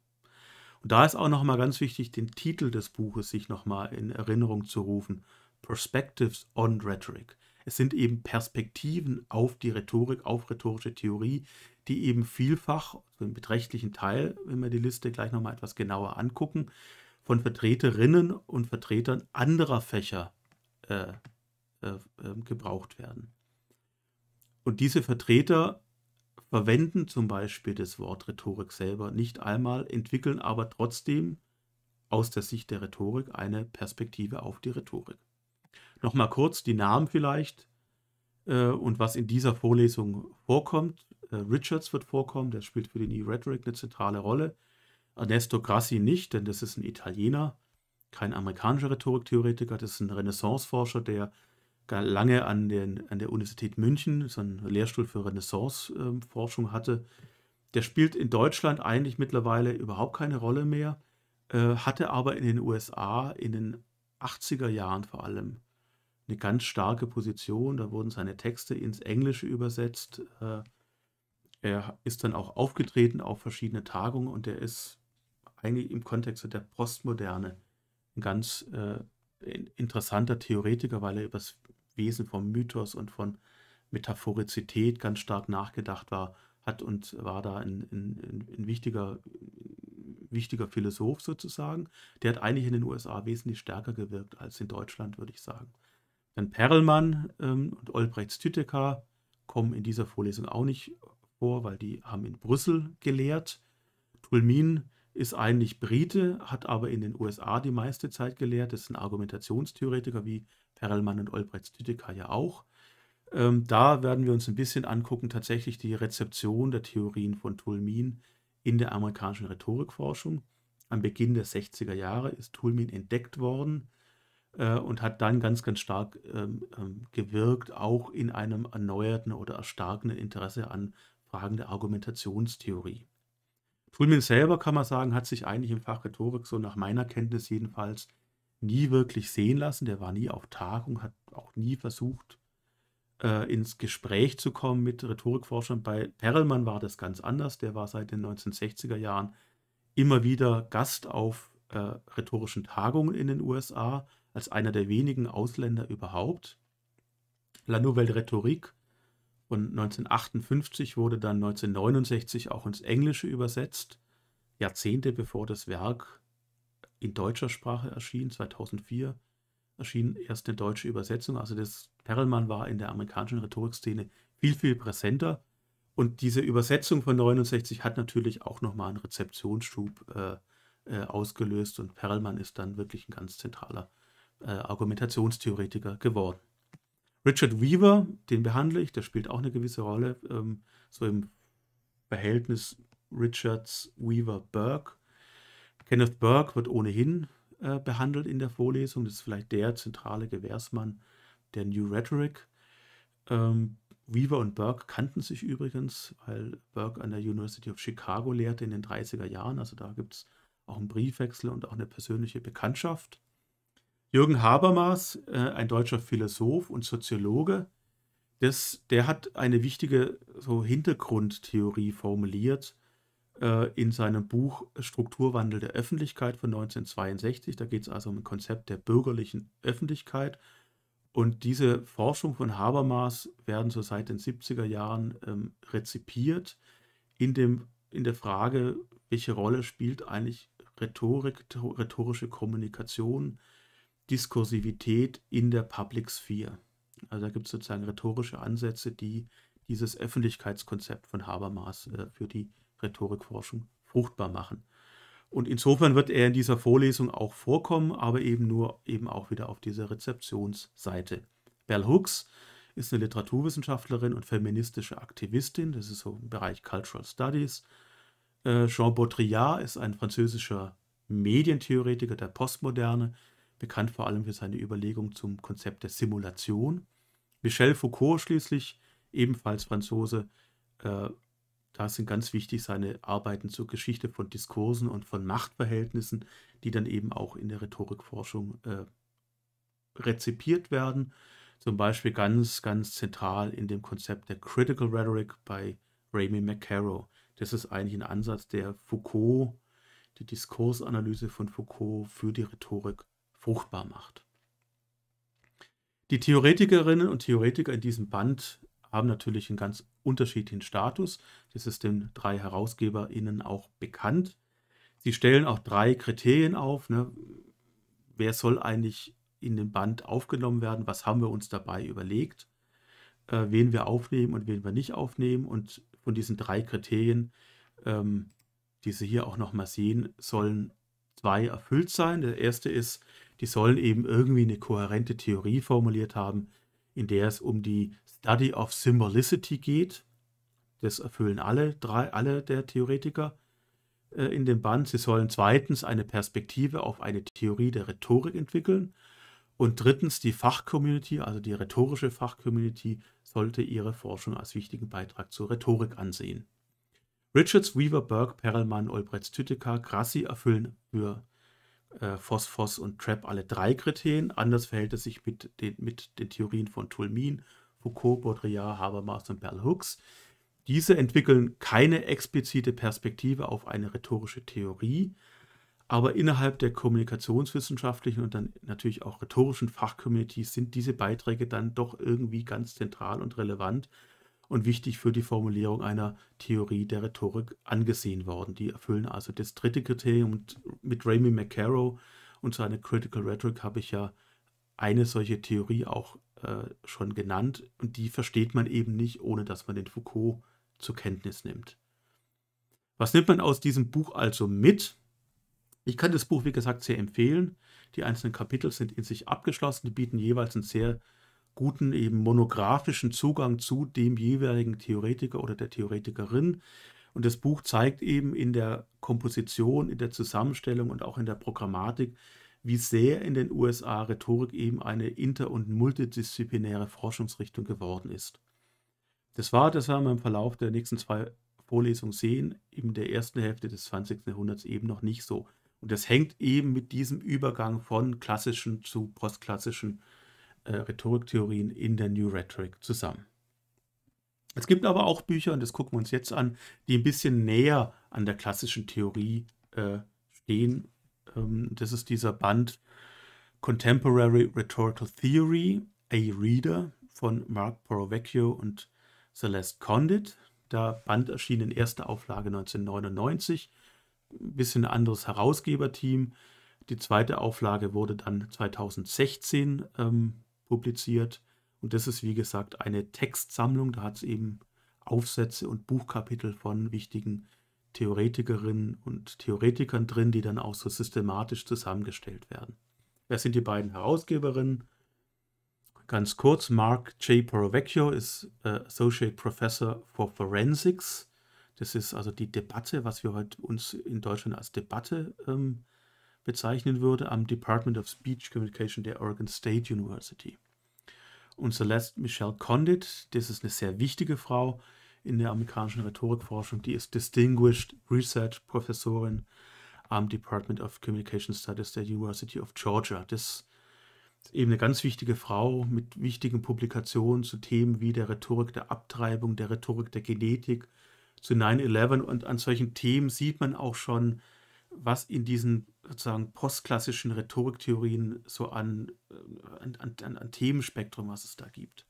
Und da ist auch nochmal ganz wichtig, den Titel des Buches sich nochmal in Erinnerung zu rufen. Perspectives on Rhetoric. Es sind eben Perspektiven auf die Rhetorik, auf rhetorische Theorie, die eben vielfach, also im beträchtlichen Teil, wenn wir die Liste gleich nochmal etwas genauer angucken, von Vertreterinnen und Vertretern anderer Fächer äh, äh, ähm, gebraucht werden. Und diese Vertreter verwenden zum Beispiel das Wort Rhetorik selber nicht einmal, entwickeln aber trotzdem aus der Sicht der Rhetorik eine Perspektive auf die Rhetorik. Nochmal kurz die Namen vielleicht äh, und was in dieser Vorlesung vorkommt. Äh, Richards wird vorkommen, der spielt für den E-Rhetoric eine zentrale Rolle. Ernesto Grassi nicht, denn das ist ein Italiener, kein amerikanischer Rhetoriktheoretiker, das ist ein Renaissance-Forscher, der lange an, den, an, der Universität München seinen Lehrstuhl für Renaissance-Forschung ähm, äh, hatte. Der spielt in Deutschland eigentlich mittlerweile überhaupt keine Rolle mehr, äh, hatte aber in den USA in den 80er Jahren vor allem eine ganz starke Position. Da wurden seine Texte ins Englische übersetzt. Äh, er ist dann auch aufgetreten auf verschiedene Tagungen und er ist eigentlich im Kontext der Postmoderne ein ganz äh, interessanter Theoretiker, weil er über das Wesen vom Mythos und von Metaphorizität ganz stark nachgedacht war, hat und war da ein, ein, ein wichtiger, wichtiger Philosoph sozusagen. Der hat eigentlich in den USA wesentlich stärker gewirkt als in Deutschland, würde ich sagen. Dann Perlmann ähm, und Olbrechts Tüteka kommen in dieser Vorlesung auch nicht vor, weil die haben in Brüssel gelehrt. Tulmin ist eigentlich Brite, hat aber in den USA die meiste Zeit gelehrt. Das sind Argumentationstheoretiker wie Perelmann und Olbrechts Tüteka ja auch. Ähm, da werden wir uns ein bisschen angucken, tatsächlich die Rezeption der Theorien von Tulmin in der amerikanischen Rhetorikforschung. Am Beginn der 60er Jahre ist Tulmin entdeckt worden äh, und hat dann ganz, ganz stark ähm, ähm, gewirkt, auch in einem erneuerten oder erstarkenden Interesse an Fragen der Argumentationstheorie. Fulmin selber, kann man sagen, hat sich eigentlich im Fach Rhetorik, so nach meiner Kenntnis jedenfalls, nie wirklich sehen lassen. Der war nie auf Tagung, hat auch nie versucht, äh, ins Gespräch zu kommen mit Rhetorikforschern. Bei Perelmann war das ganz anders. Der war seit den 1960er Jahren immer wieder Gast auf äh, rhetorischen Tagungen in den USA, als einer der wenigen Ausländer überhaupt. La Nouvelle Rhétorique und 1958 wurde dann 1969 auch ins Englische übersetzt, Jahrzehnte bevor das Werk in deutscher Sprache erschien, 2004 erschien erst eine deutsche Übersetzung. Also das Perelmann war in der amerikanischen Rhetorikszene viel, viel präsenter. Und diese Übersetzung von 69 hat natürlich auch nochmal einen Rezeptionsschub äh, äh, ausgelöst und Perelmann ist dann wirklich ein ganz zentraler äh, Argumentationstheoretiker geworden. Richard Weaver, den behandle ich, der spielt auch eine gewisse Rolle, ähm, so im Verhältnis Richards Weaver Burke. Kenneth Burke wird ohnehin äh, behandelt in der Vorlesung, das ist vielleicht der zentrale Gewährsmann der New Rhetoric. Ähm, Weaver und Burke kannten sich übrigens, weil Burke an der University of Chicago lehrte in den 30er Jahren, also da gibt es auch einen Briefwechsel und auch eine persönliche Bekanntschaft. Jürgen Habermas, äh, ein deutscher Philosoph und Soziologe, das, der hat eine wichtige so Hintergrundtheorie formuliert äh, in seinem Buch Strukturwandel der Öffentlichkeit von 1962. Da geht es also um ein Konzept der bürgerlichen Öffentlichkeit. Und diese Forschung von Habermas werden so seit den 70er Jahren ähm, rezipiert in, dem, in der Frage, welche Rolle spielt eigentlich Rhetorik, rhetorische Kommunikation äh, Diskursivität in der Public Sphere. Also da gibt es sozusagen rhetorische Ansätze, die dieses Öffentlichkeitskonzept von Habermas äh, für die Rhetorikforschung fruchtbar machen. Und insofern wird er in dieser Vorlesung auch vorkommen, aber eben nur eben auch wieder auf dieser Rezeptionsseite. Bell Hooks ist eine Literaturwissenschaftlerin und feministische Aktivistin, das ist so im Bereich Cultural Studies. Äh, Jean Baudrillard ist ein französischer Medientheoretiker der Postmoderne, bekannt vor allem für seine Überlegung zum Konzept der Simulation. Michel Foucault schließlich, ebenfalls Franzose, äh, da sind ganz wichtig seine Arbeiten zur Geschichte von Diskursen und von Machtverhältnissen, die dann eben auch in der Rhetorikforschung äh, rezipiert werden. Zum Beispiel ganz, ganz zentral in dem Konzept der Critical Rhetoric bei Raymond McCarroll. Das ist eigentlich ein Ansatz, der Foucault, die Diskursanalyse von Foucault für die Rhetorik fruchtbar macht. Die Theoretikerinnen und Theoretiker in diesem Band haben natürlich einen ganz unterschiedlichen Status. Das ist den drei HerausgeberInnen auch bekannt. Sie stellen auch drei Kriterien auf. Ne? Wer soll eigentlich in den Band aufgenommen werden? Was haben wir uns dabei überlegt? Äh, wen wir aufnehmen und wen wir nicht aufnehmen. Und von diesen drei Kriterien, ähm, die Sie hier auch nochmal sehen, sollen zwei erfüllt sein. Der erste ist, die sollen eben irgendwie eine kohärente Theorie formuliert haben, in der es um die Study of Symbolicity geht. Das erfüllen alle drei, alle der Theoretiker äh, in dem Band. Sie sollen zweitens eine Perspektive auf eine Theorie der Rhetorik entwickeln. Und drittens, die Fachcommunity, also die rhetorische Fachcommunity, sollte ihre Forschung als wichtigen Beitrag zur Rhetorik ansehen. Richards, Weaver, Burke, Perelmann, Olbrechts, Tüteka, Grassi erfüllen für äh, Phosphos und Trap alle drei Kriterien. Anders verhält es sich mit den, mit den Theorien von Tulmin, Foucault, Baudrillard, Habermas und Bell Hooks. Diese entwickeln keine explizite Perspektive auf eine rhetorische Theorie, aber innerhalb der kommunikationswissenschaftlichen und dann natürlich auch rhetorischen Fachcommunities sind diese Beiträge dann doch irgendwie ganz zentral und relevant und wichtig für die Formulierung einer Theorie der Rhetorik angesehen worden. Die erfüllen also das dritte Kriterium. mit Raymond McCarroll und seiner Critical Rhetoric habe ich ja eine solche Theorie auch äh, schon genannt. Und die versteht man eben nicht, ohne dass man den Foucault zur Kenntnis nimmt. Was nimmt man aus diesem Buch also mit? Ich kann das Buch, wie gesagt, sehr empfehlen. Die einzelnen Kapitel sind in sich abgeschlossen, die bieten jeweils ein sehr guten eben monografischen Zugang zu dem jeweiligen Theoretiker oder der Theoretikerin. Und das Buch zeigt eben in der Komposition, in der Zusammenstellung und auch in der Programmatik, wie sehr in den USA Rhetorik eben eine inter- und multidisziplinäre Forschungsrichtung geworden ist. Das war, das werden wir im Verlauf der nächsten zwei Vorlesungen sehen, in der ersten Hälfte des 20. Jahrhunderts eben noch nicht so. Und das hängt eben mit diesem Übergang von klassischen zu postklassischen äh, äh, Rhetoriktheorien in der New Rhetoric zusammen. Es gibt aber auch Bücher, und das gucken wir uns jetzt an, die ein bisschen näher an der klassischen Theorie äh, stehen. Ähm, das ist dieser Band Contemporary Rhetorical Theory, A Reader von Mark Porovecchio und Celeste Condit. Der Band erschien in erster Auflage 1999, ein bisschen anderes Herausgeberteam. Die zweite Auflage wurde dann 2016 ähm, publiziert. Und das ist, wie gesagt, eine Textsammlung. Da hat es eben Aufsätze und Buchkapitel von wichtigen Theoretikerinnen und Theoretikern drin, die dann auch so systematisch zusammengestellt werden. Wer sind die beiden Herausgeberinnen? Ganz kurz, Mark J. Porovecchio ist äh, Associate Professor for Forensics. Das ist also die Debatte, was wir heute uns in Deutschland als Debatte ähm, äh, bezeichnen würde am Department of Speech Communication der Oregon State University. Und Celeste Michelle Condit, das ist eine sehr wichtige Frau in der amerikanischen Rhetorikforschung, die ist Distinguished Research Professorin am Department of Communication Studies der University of Georgia. Das ist eben eine ganz wichtige Frau mit wichtigen Publikationen zu Themen wie der Rhetorik der Abtreibung, der Rhetorik der Genetik, zu 9-11 und an solchen Themen sieht man auch schon, was in diesen sozusagen postklassischen Rhetoriktheorien so äh, an, an, an, an Themenspektrum, was es da gibt.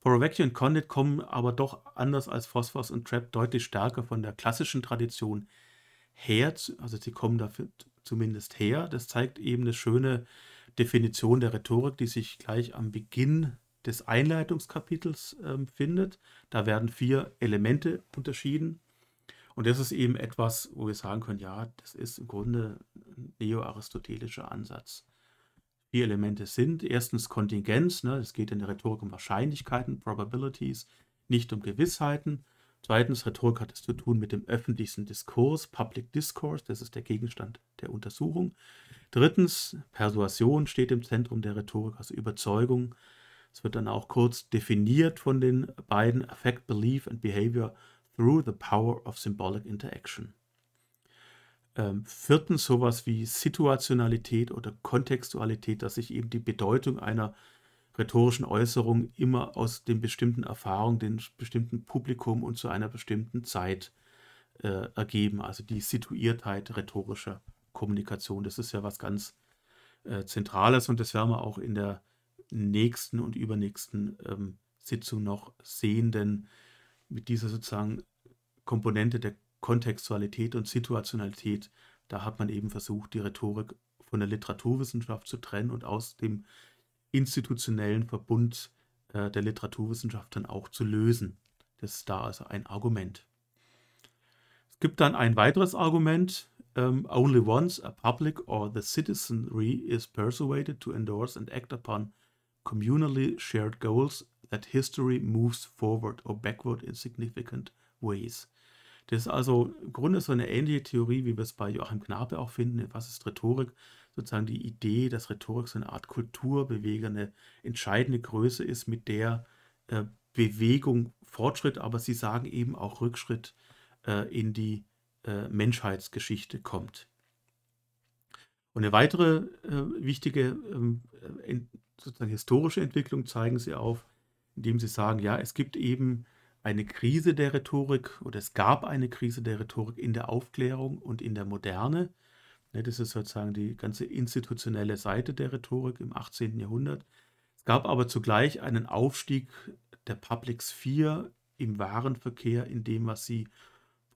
Porovecchio und Condit kommen aber doch anders als Phosphors und Trapp deutlich stärker von der klassischen Tradition her, also sie kommen dafür zumindest her. Das zeigt eben eine schöne Definition der Rhetorik, die sich gleich am Beginn des Einleitungskapitels äh, findet. Da werden vier Elemente unterschieden. Und das ist eben etwas, wo wir sagen können, ja, das ist im Grunde ein neo-aristotelischer Ansatz. Vier Elemente sind erstens Kontingenz, ne, es geht in der Rhetorik um Wahrscheinlichkeiten, Probabilities, nicht um Gewissheiten. Zweitens, Rhetorik hat es zu tun mit dem öffentlichen Diskurs, Public Discourse, das ist der Gegenstand der Untersuchung. Drittens, Persuasion steht im Zentrum der Rhetorik, also Überzeugung. Es wird dann auch kurz definiert von den beiden Affect, Belief und Behavior Through the Power of Symbolic Interaction. Ähm, viertens sowas wie Situationalität oder Kontextualität, dass sich eben die Bedeutung einer rhetorischen Äußerung immer aus den bestimmten Erfahrungen, dem bestimmten Publikum und zu einer bestimmten Zeit äh, ergeben. Also die Situiertheit rhetorischer Kommunikation, das ist ja was ganz äh, Zentrales und das werden wir auch in der nächsten und übernächsten ähm, Sitzung noch sehen, denn mit dieser sozusagen Komponente der Kontextualität und Situationalität, da hat man eben versucht, die Rhetorik von der Literaturwissenschaft zu trennen und aus dem institutionellen Verbund äh, der Literaturwissenschaft dann auch zu lösen. Das ist da also ein Argument. Es gibt dann ein weiteres Argument. Um, ähm, only once a public or the citizenry is persuaded to endorse and act upon communally shared goals that history moves forward or backward in significant ways. Das ist also im Grunde so eine ähnliche Theorie, wie wir es bei Joachim Knabe auch finden, was ist Rhetorik? Sozusagen die Idee, dass Rhetorik so eine Art kulturbewegende, entscheidende Größe ist, mit der äh, Bewegung Fortschritt, aber sie sagen eben auch Rückschritt äh, in die äh, Menschheitsgeschichte kommt. Und eine weitere äh, wichtige ähm, äh, sozusagen historische Entwicklung zeigen sie auf, indem sie sagen, ja, es gibt eben eine Krise der Rhetorik oder es gab eine Krise der Rhetorik in der Aufklärung und in der Moderne. Ne, das ist sozusagen die ganze institutionelle Seite der Rhetorik im 18. Jahrhundert. Es gab aber zugleich einen Aufstieg der Public Sphere im Warenverkehr, in dem, was sie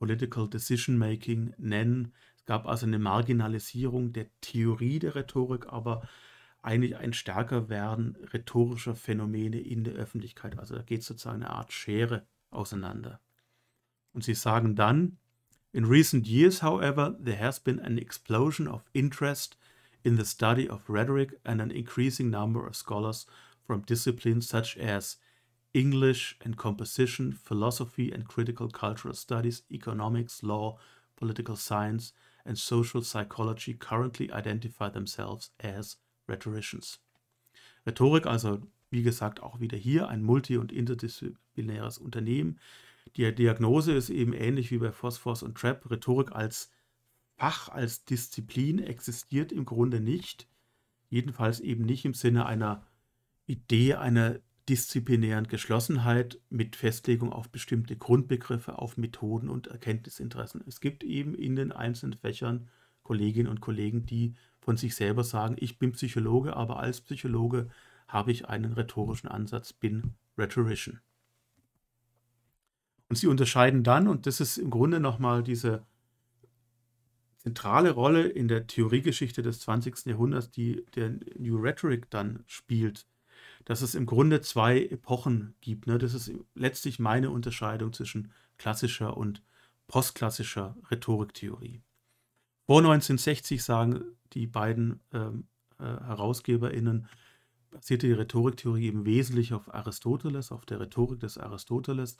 Political Decision Making nennen. Es gab also eine Marginalisierung der Theorie der Rhetorik, aber eigentlich ein stärker werden rhetorischer Phänomene in der Öffentlichkeit. Also da geht sozusagen eine Art Schere auseinander. Und sie sagen dann, in recent years, however, there has been an explosion of interest in the study of rhetoric and an increasing number of scholars from disciplines such as English and composition, philosophy and critical cultural studies, economics, law, political science, and social psychology currently identify themselves as Rhetoricians. Rhetorik, also wie gesagt, auch wieder hier ein multi- und interdisziplinäres Unternehmen. Die Diagnose ist eben ähnlich wie bei Phosphors und Trap. Rhetorik als Fach, als Disziplin existiert im Grunde nicht. Jedenfalls eben nicht im Sinne einer Idee einer disziplinären Geschlossenheit mit Festlegung auf bestimmte Grundbegriffe, auf Methoden und Erkenntnisinteressen. Es gibt eben in den einzelnen Fächern Kolleginnen und Kollegen, die von sich selber sagen, ich bin Psychologe, aber als Psychologe habe ich einen rhetorischen Ansatz, bin Rhetorician. Und sie unterscheiden dann, und das ist im Grunde nochmal diese zentrale Rolle in der Theoriegeschichte des 20. Jahrhunderts, die der New Rhetoric dann spielt, dass es im Grunde zwei Epochen gibt. Ne? Das ist letztlich meine Unterscheidung zwischen klassischer und postklassischer Rhetoriktheorie. Vor 1960 sagen die beiden ähm, äh, HerausgeberInnen, basierte die Rhetoriktheorie eben wesentlich auf Aristoteles, auf der Rhetorik des Aristoteles.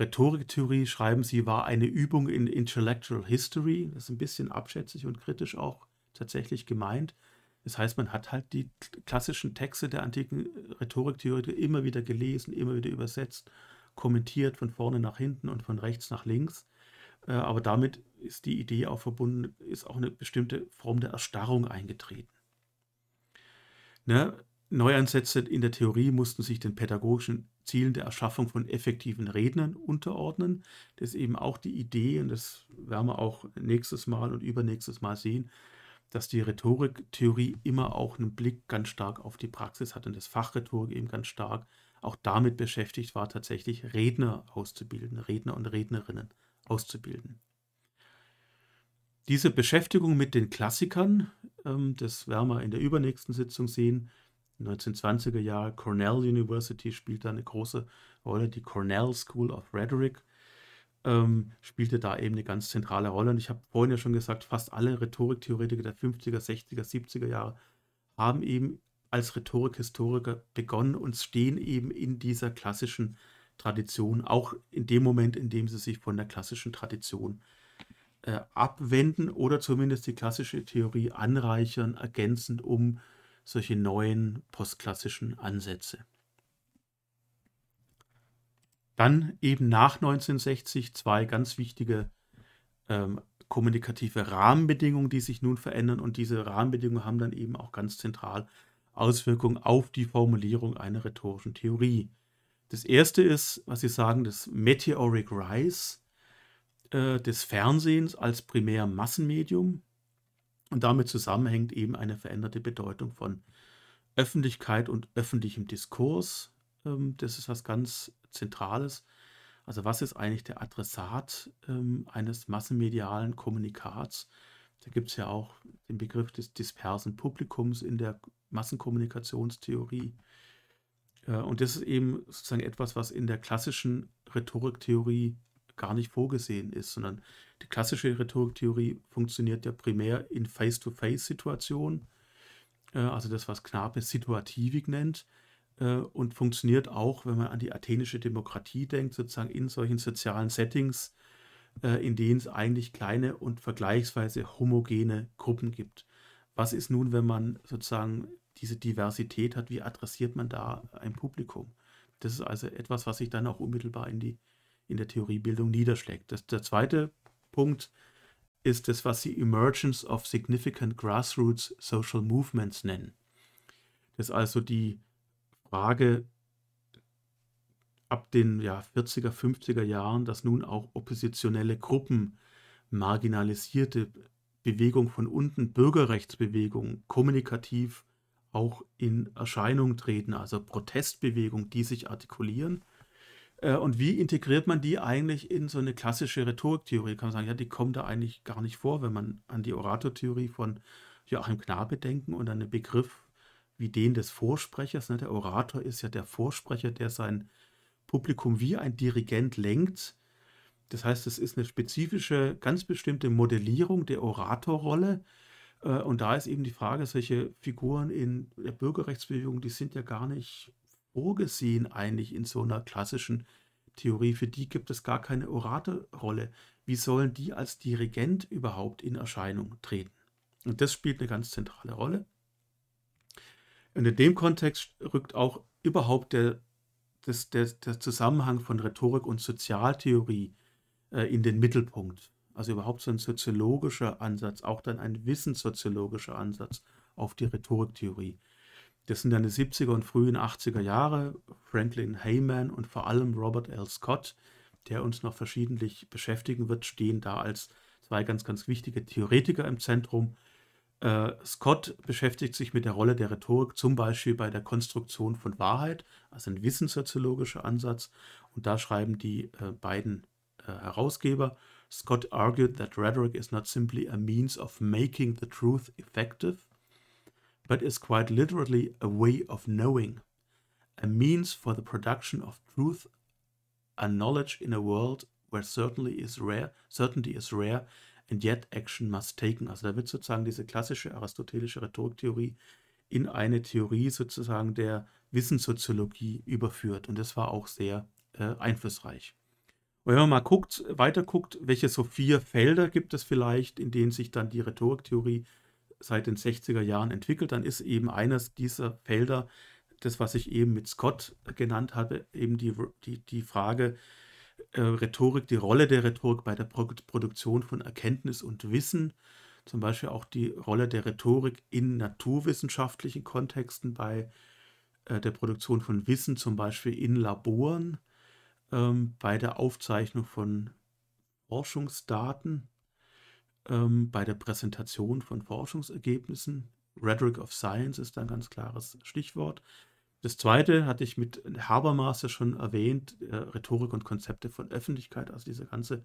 Rhetoriktheorie, schreiben sie, war eine Übung in Intellectual History. Das ist ein bisschen abschätzig und kritisch auch tatsächlich gemeint. Das heißt, man hat halt die klassischen Texte der antiken Rhetoriktheorie immer wieder gelesen, immer wieder übersetzt, kommentiert von vorne nach hinten und von rechts nach links. Äh, aber damit ist die Idee auch verbunden, ist auch eine bestimmte Form der Erstarrung eingetreten. Ne? Neuansätze in der Theorie mussten sich den pädagogischen Zielen der Erschaffung von effektiven Rednern unterordnen. Das ist eben auch die Idee, und das werden wir auch nächstes Mal und übernächstes Mal sehen, dass die Rhetoriktheorie immer auch einen Blick ganz stark auf die Praxis hat und das Fachrhetorik eben ganz stark auch damit beschäftigt war, tatsächlich Redner auszubilden, Redner und Rednerinnen auszubilden. Diese Beschäftigung mit den Klassikern, ähm, das werden wir in der übernächsten Sitzung sehen, 1920er Jahre, Cornell University spielt da eine große Rolle, die Cornell School of Rhetoric ähm, spielte da eben eine ganz zentrale Rolle. Und ich habe vorhin ja schon gesagt, fast alle Rhetoriktheoretiker der 50er, 60er, 70er Jahre haben eben als Rhetorikhistoriker begonnen und stehen eben in dieser klassischen Tradition, auch in dem Moment, in dem sie sich von der klassischen Tradition äh, abwenden oder zumindest die klassische Theorie anreichern, ergänzend um solche neuen postklassischen Ansätze. Dann eben nach 1960 zwei ganz wichtige ähm, kommunikative Rahmenbedingungen, die sich nun verändern. Und diese Rahmenbedingungen haben dann eben auch ganz zentral Auswirkungen auf die Formulierung einer rhetorischen Theorie. Das erste ist, was Sie sagen, das Meteoric Rise äh, des Fernsehens als primär Massenmedium. Und damit zusammenhängt eben eine veränderte Bedeutung von Öffentlichkeit und öffentlichem Diskurs. Ähm, das ist was ganz Zentrales. Also was ist eigentlich der Adressat ähm, eines massenmedialen Kommunikats? Da gibt es ja auch den Begriff des dispersen Publikums in der Massenkommunikationstheorie. Äh, und das ist eben sozusagen etwas, was in der klassischen Rhetoriktheorie gar nicht vorgesehen ist, sondern die klassische Rhetoriktheorie funktioniert ja primär in Face-to-Face-Situationen, äh, also das, was Knabe Situativik nennt, äh, und funktioniert auch, wenn man an die athenische Demokratie denkt, sozusagen in solchen sozialen Settings, in denen es eigentlich kleine und vergleichsweise homogene Gruppen gibt. Was ist nun, wenn man sozusagen diese Diversität hat, wie adressiert man da ein Publikum? Das ist also etwas, was sich dann auch unmittelbar in, die, in der Theoriebildung niederschlägt. Das, der zweite Punkt ist das, was sie Emergence of Significant Grassroots Social Movements nennen. Das ist also die Frage ab den ja, 40er, 50er Jahren, dass nun auch oppositionelle Gruppen, marginalisierte Bewegungen von unten, Bürgerrechtsbewegungen, kommunikativ auch in Erscheinung treten, also Protestbewegungen, die sich artikulieren. Äh, und wie integriert man die eigentlich in so eine klassische Rhetoriktheorie? Kann man sagen, ja, die kommen da eigentlich gar nicht vor, wenn man an die Oratortheorie von Joachim Knabe denken und an den Begriff wie den des Vorsprechers. Ne? Der Orator ist ja der Vorsprecher, der sein Publikum wie ein Dirigent lenkt. Das heißt, es ist eine spezifische, ganz bestimmte Modellierung der Oratorrolle, äh, und da ist eben die Frage, solche Figuren in der Bürgerrechtsbewegung, die sind ja gar nicht vorgesehen eigentlich in so einer klassischen Theorie. Für die gibt es gar keine Oratorrolle. Wie sollen die als Dirigent überhaupt in Erscheinung treten? Und das spielt eine ganz zentrale Rolle. Und in dem Kontext rückt auch überhaupt der, das, der, der Zusammenhang von Rhetorik und Sozialtheorie äh, in den Mittelpunkt. Also überhaupt so ein soziologischer Ansatz, auch dann ein wissenssoziologischer Ansatz auf die Rhetoriktheorie. Das sind dann die 70er und frühen 80er Jahre, Franklin Heyman und vor allem Robert L. Scott, der uns noch verschiedentlich beschäftigen wird, stehen da als zwei ganz, ganz wichtige Theoretiker im Zentrum. Äh, Scott beschäftigt sich mit der Rolle der Rhetorik zum Beispiel bei der Konstruktion von Wahrheit, also ein wissenssoziologischer Ansatz. Und da schreiben die äh, beiden äh, Herausgeber Scott argued that rhetoric is not simply a means of making the truth effective, but is quite literally a way of knowing, a means for the production of truth a knowledge in a world where certainly is rare, certainty is rare and yet action must taken. Also da wird sozusagen diese klassische aristotelische Rhetoriktheorie in eine Theorie sozusagen der Wissenssoziologie überführt und das war auch sehr äh, einflussreich. Und wenn man mal guckt, weiter welche so vier Felder gibt es vielleicht, in denen sich dann die Rhetoriktheorie seit den 60er Jahren entwickelt, dann ist eben eines dieser Felder, das, was ich eben mit Scott genannt habe, eben die, die, die Frage äh, Rhetorik, die Rolle der Rhetorik bei der Pro Produktion von Erkenntnis und Wissen, zum Beispiel auch die Rolle der Rhetorik in naturwissenschaftlichen Kontexten bei äh, der Produktion von Wissen, zum Beispiel in Laboren ähm, bei der Aufzeichnung von Forschungsdaten, ähm, bei der Präsentation von Forschungsergebnissen. Rhetoric of Science ist ein ganz klares Stichwort. Das zweite hatte ich mit Habermas ja schon erwähnt, äh, Rhetorik und Konzepte von Öffentlichkeit, also dieser ganze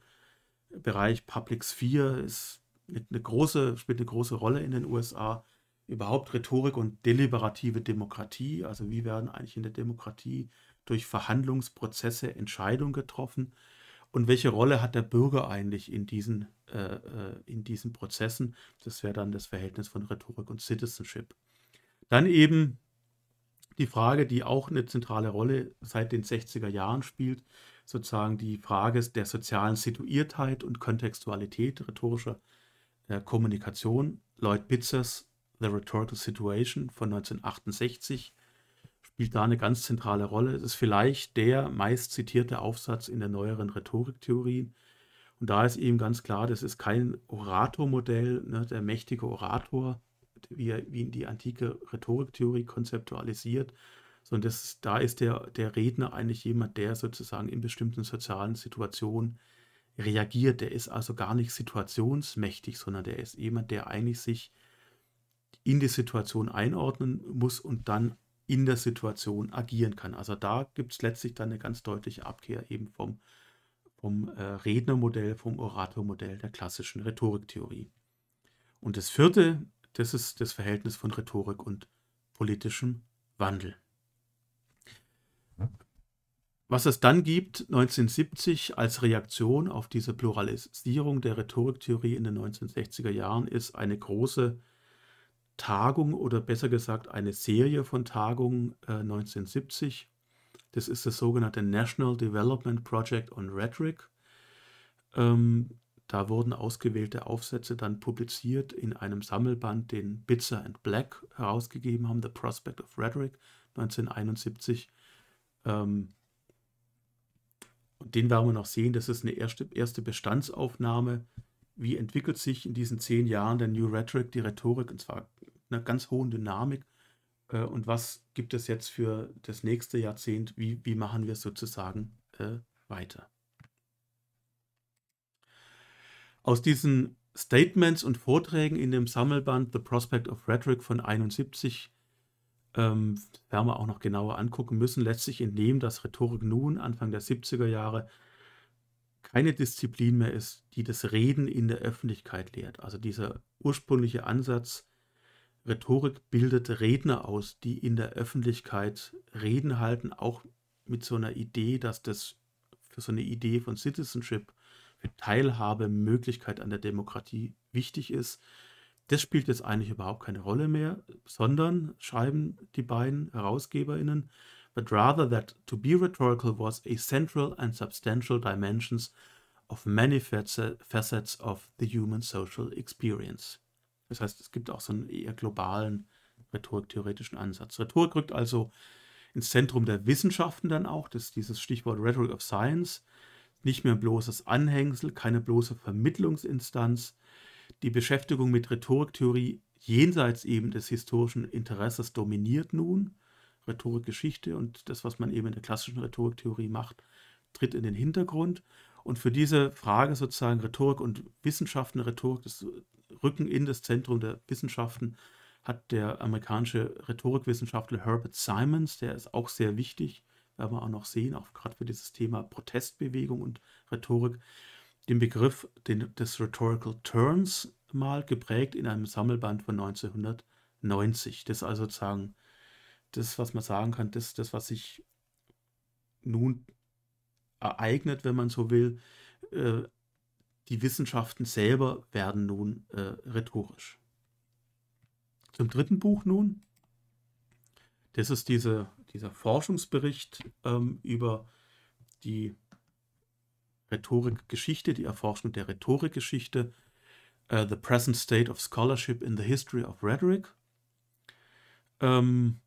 Bereich Public Sphere ist eine große, spielt eine große Rolle in den USA. Überhaupt Rhetorik und deliberative Demokratie, also wie werden eigentlich in der Demokratie äh, durch Verhandlungsprozesse Entscheidungen getroffen? Und welche Rolle hat der Bürger eigentlich in diesen, äh, äh, in diesen Prozessen? Das wäre dann das Verhältnis von Rhetorik und Citizenship. Dann eben die Frage, die auch eine zentrale Rolle seit den 60er Jahren spielt, sozusagen die Frage der sozialen Situiertheit und Kontextualität rhetorischer äh, Kommunikation. Lloyd Bitzers The Rhetorical Situation von 1968 spielt da eine ganz zentrale Rolle. Es ist vielleicht der meist zitierte Aufsatz in der neueren Rhetoriktheorie. Und da ist eben ganz klar, das ist kein Oratormodell, ne, der mächtige Orator, wie, wie die antike Rhetoriktheorie konzeptualisiert, sondern das, da ist der, der Redner eigentlich jemand, der sozusagen in bestimmten sozialen Situationen reagiert. Der ist also gar nicht situationsmächtig, sondern der ist jemand, der eigentlich sich in die Situation einordnen muss und dann in der Situation agieren kann. Also da gibt es letztlich dann eine ganz deutliche Abkehr eben vom, vom äh, Rednermodell, vom Oratormodell der klassischen Rhetoriktheorie. Und das vierte, das ist das Verhältnis von Rhetorik und politischem Wandel. Was es dann gibt, 1970 als Reaktion auf diese Pluralisierung der Rhetoriktheorie in den 1960er Jahren, ist eine große Tagung oder besser gesagt eine Serie von Tagungen äh, 1970. Das ist das sogenannte National Development Project on Rhetoric. Ähm, da wurden ausgewählte Aufsätze dann publiziert in einem Sammelband, den Bitzer and Black herausgegeben haben, The Prospect of Rhetoric 1971. Ähm, und den werden wir noch sehen. Das ist eine erste, erste Bestandsaufnahme. Wie entwickelt sich in diesen zehn Jahren der New Rhetoric die Rhetorik? Und zwar einer ganz hohen Dynamik. Äh, und was gibt es jetzt für das nächste Jahrzehnt? Wie, wie machen wir sozusagen äh, weiter? Aus diesen Statements und Vorträgen in dem Sammelband The Prospect of Rhetoric von 71 ähm, werden wir auch noch genauer angucken müssen, lässt sich entnehmen, dass Rhetorik nun, Anfang der 70er Jahre, keine Disziplin mehr ist, die das Reden in der Öffentlichkeit lehrt. Also dieser ursprüngliche Ansatz, Rhetorik bildet Redner aus, die in der Öffentlichkeit Reden halten, auch mit so einer Idee, dass das für so eine Idee von Citizenship, für Teilhabe, Möglichkeit an der Demokratie wichtig ist. Das spielt jetzt eigentlich überhaupt keine Rolle mehr, sondern schreiben die beiden HerausgeberInnen, but rather that to be rhetorical was a central and substantial dimensions of many facets of the human social experience. Das heißt, es gibt auch so einen eher globalen rhetoriktheoretischen Ansatz. Rhetorik rückt also ins Zentrum der Wissenschaften dann auch, das ist dieses Stichwort Rhetoric of Science, nicht mehr ein bloßes Anhängsel, keine bloße Vermittlungsinstanz. Die Beschäftigung mit Rhetoriktheorie jenseits eben des historischen Interesses dominiert nun. Rhetorikgeschichte und das, was man eben in der klassischen Rhetoriktheorie macht, tritt in den Hintergrund. Und für diese Frage sozusagen Rhetorik und Wissenschaften, Rhetorik des rücken in das Zentrum der Wissenschaften hat der amerikanische Rhetorikwissenschaftler Herbert Simons, der ist auch sehr wichtig, werden wir auch noch sehen, auch gerade für dieses Thema Protestbewegung und Rhetorik, den Begriff den, des Rhetorical Turns mal geprägt in einem Sammelband von 1990. Das ist also sozusagen das, was man sagen kann, das, das was sich nun ereignet, wenn man so will, äh, die Wissenschaften selber werden nun äh, rhetorisch. Zum dritten Buch nun. Das ist diese, dieser Forschungsbericht ähm, über die Rhetorikgeschichte, die Erforschung der Rhetorikgeschichte, uh, The Present State of Scholarship in the History of Rhetoric. Ähm,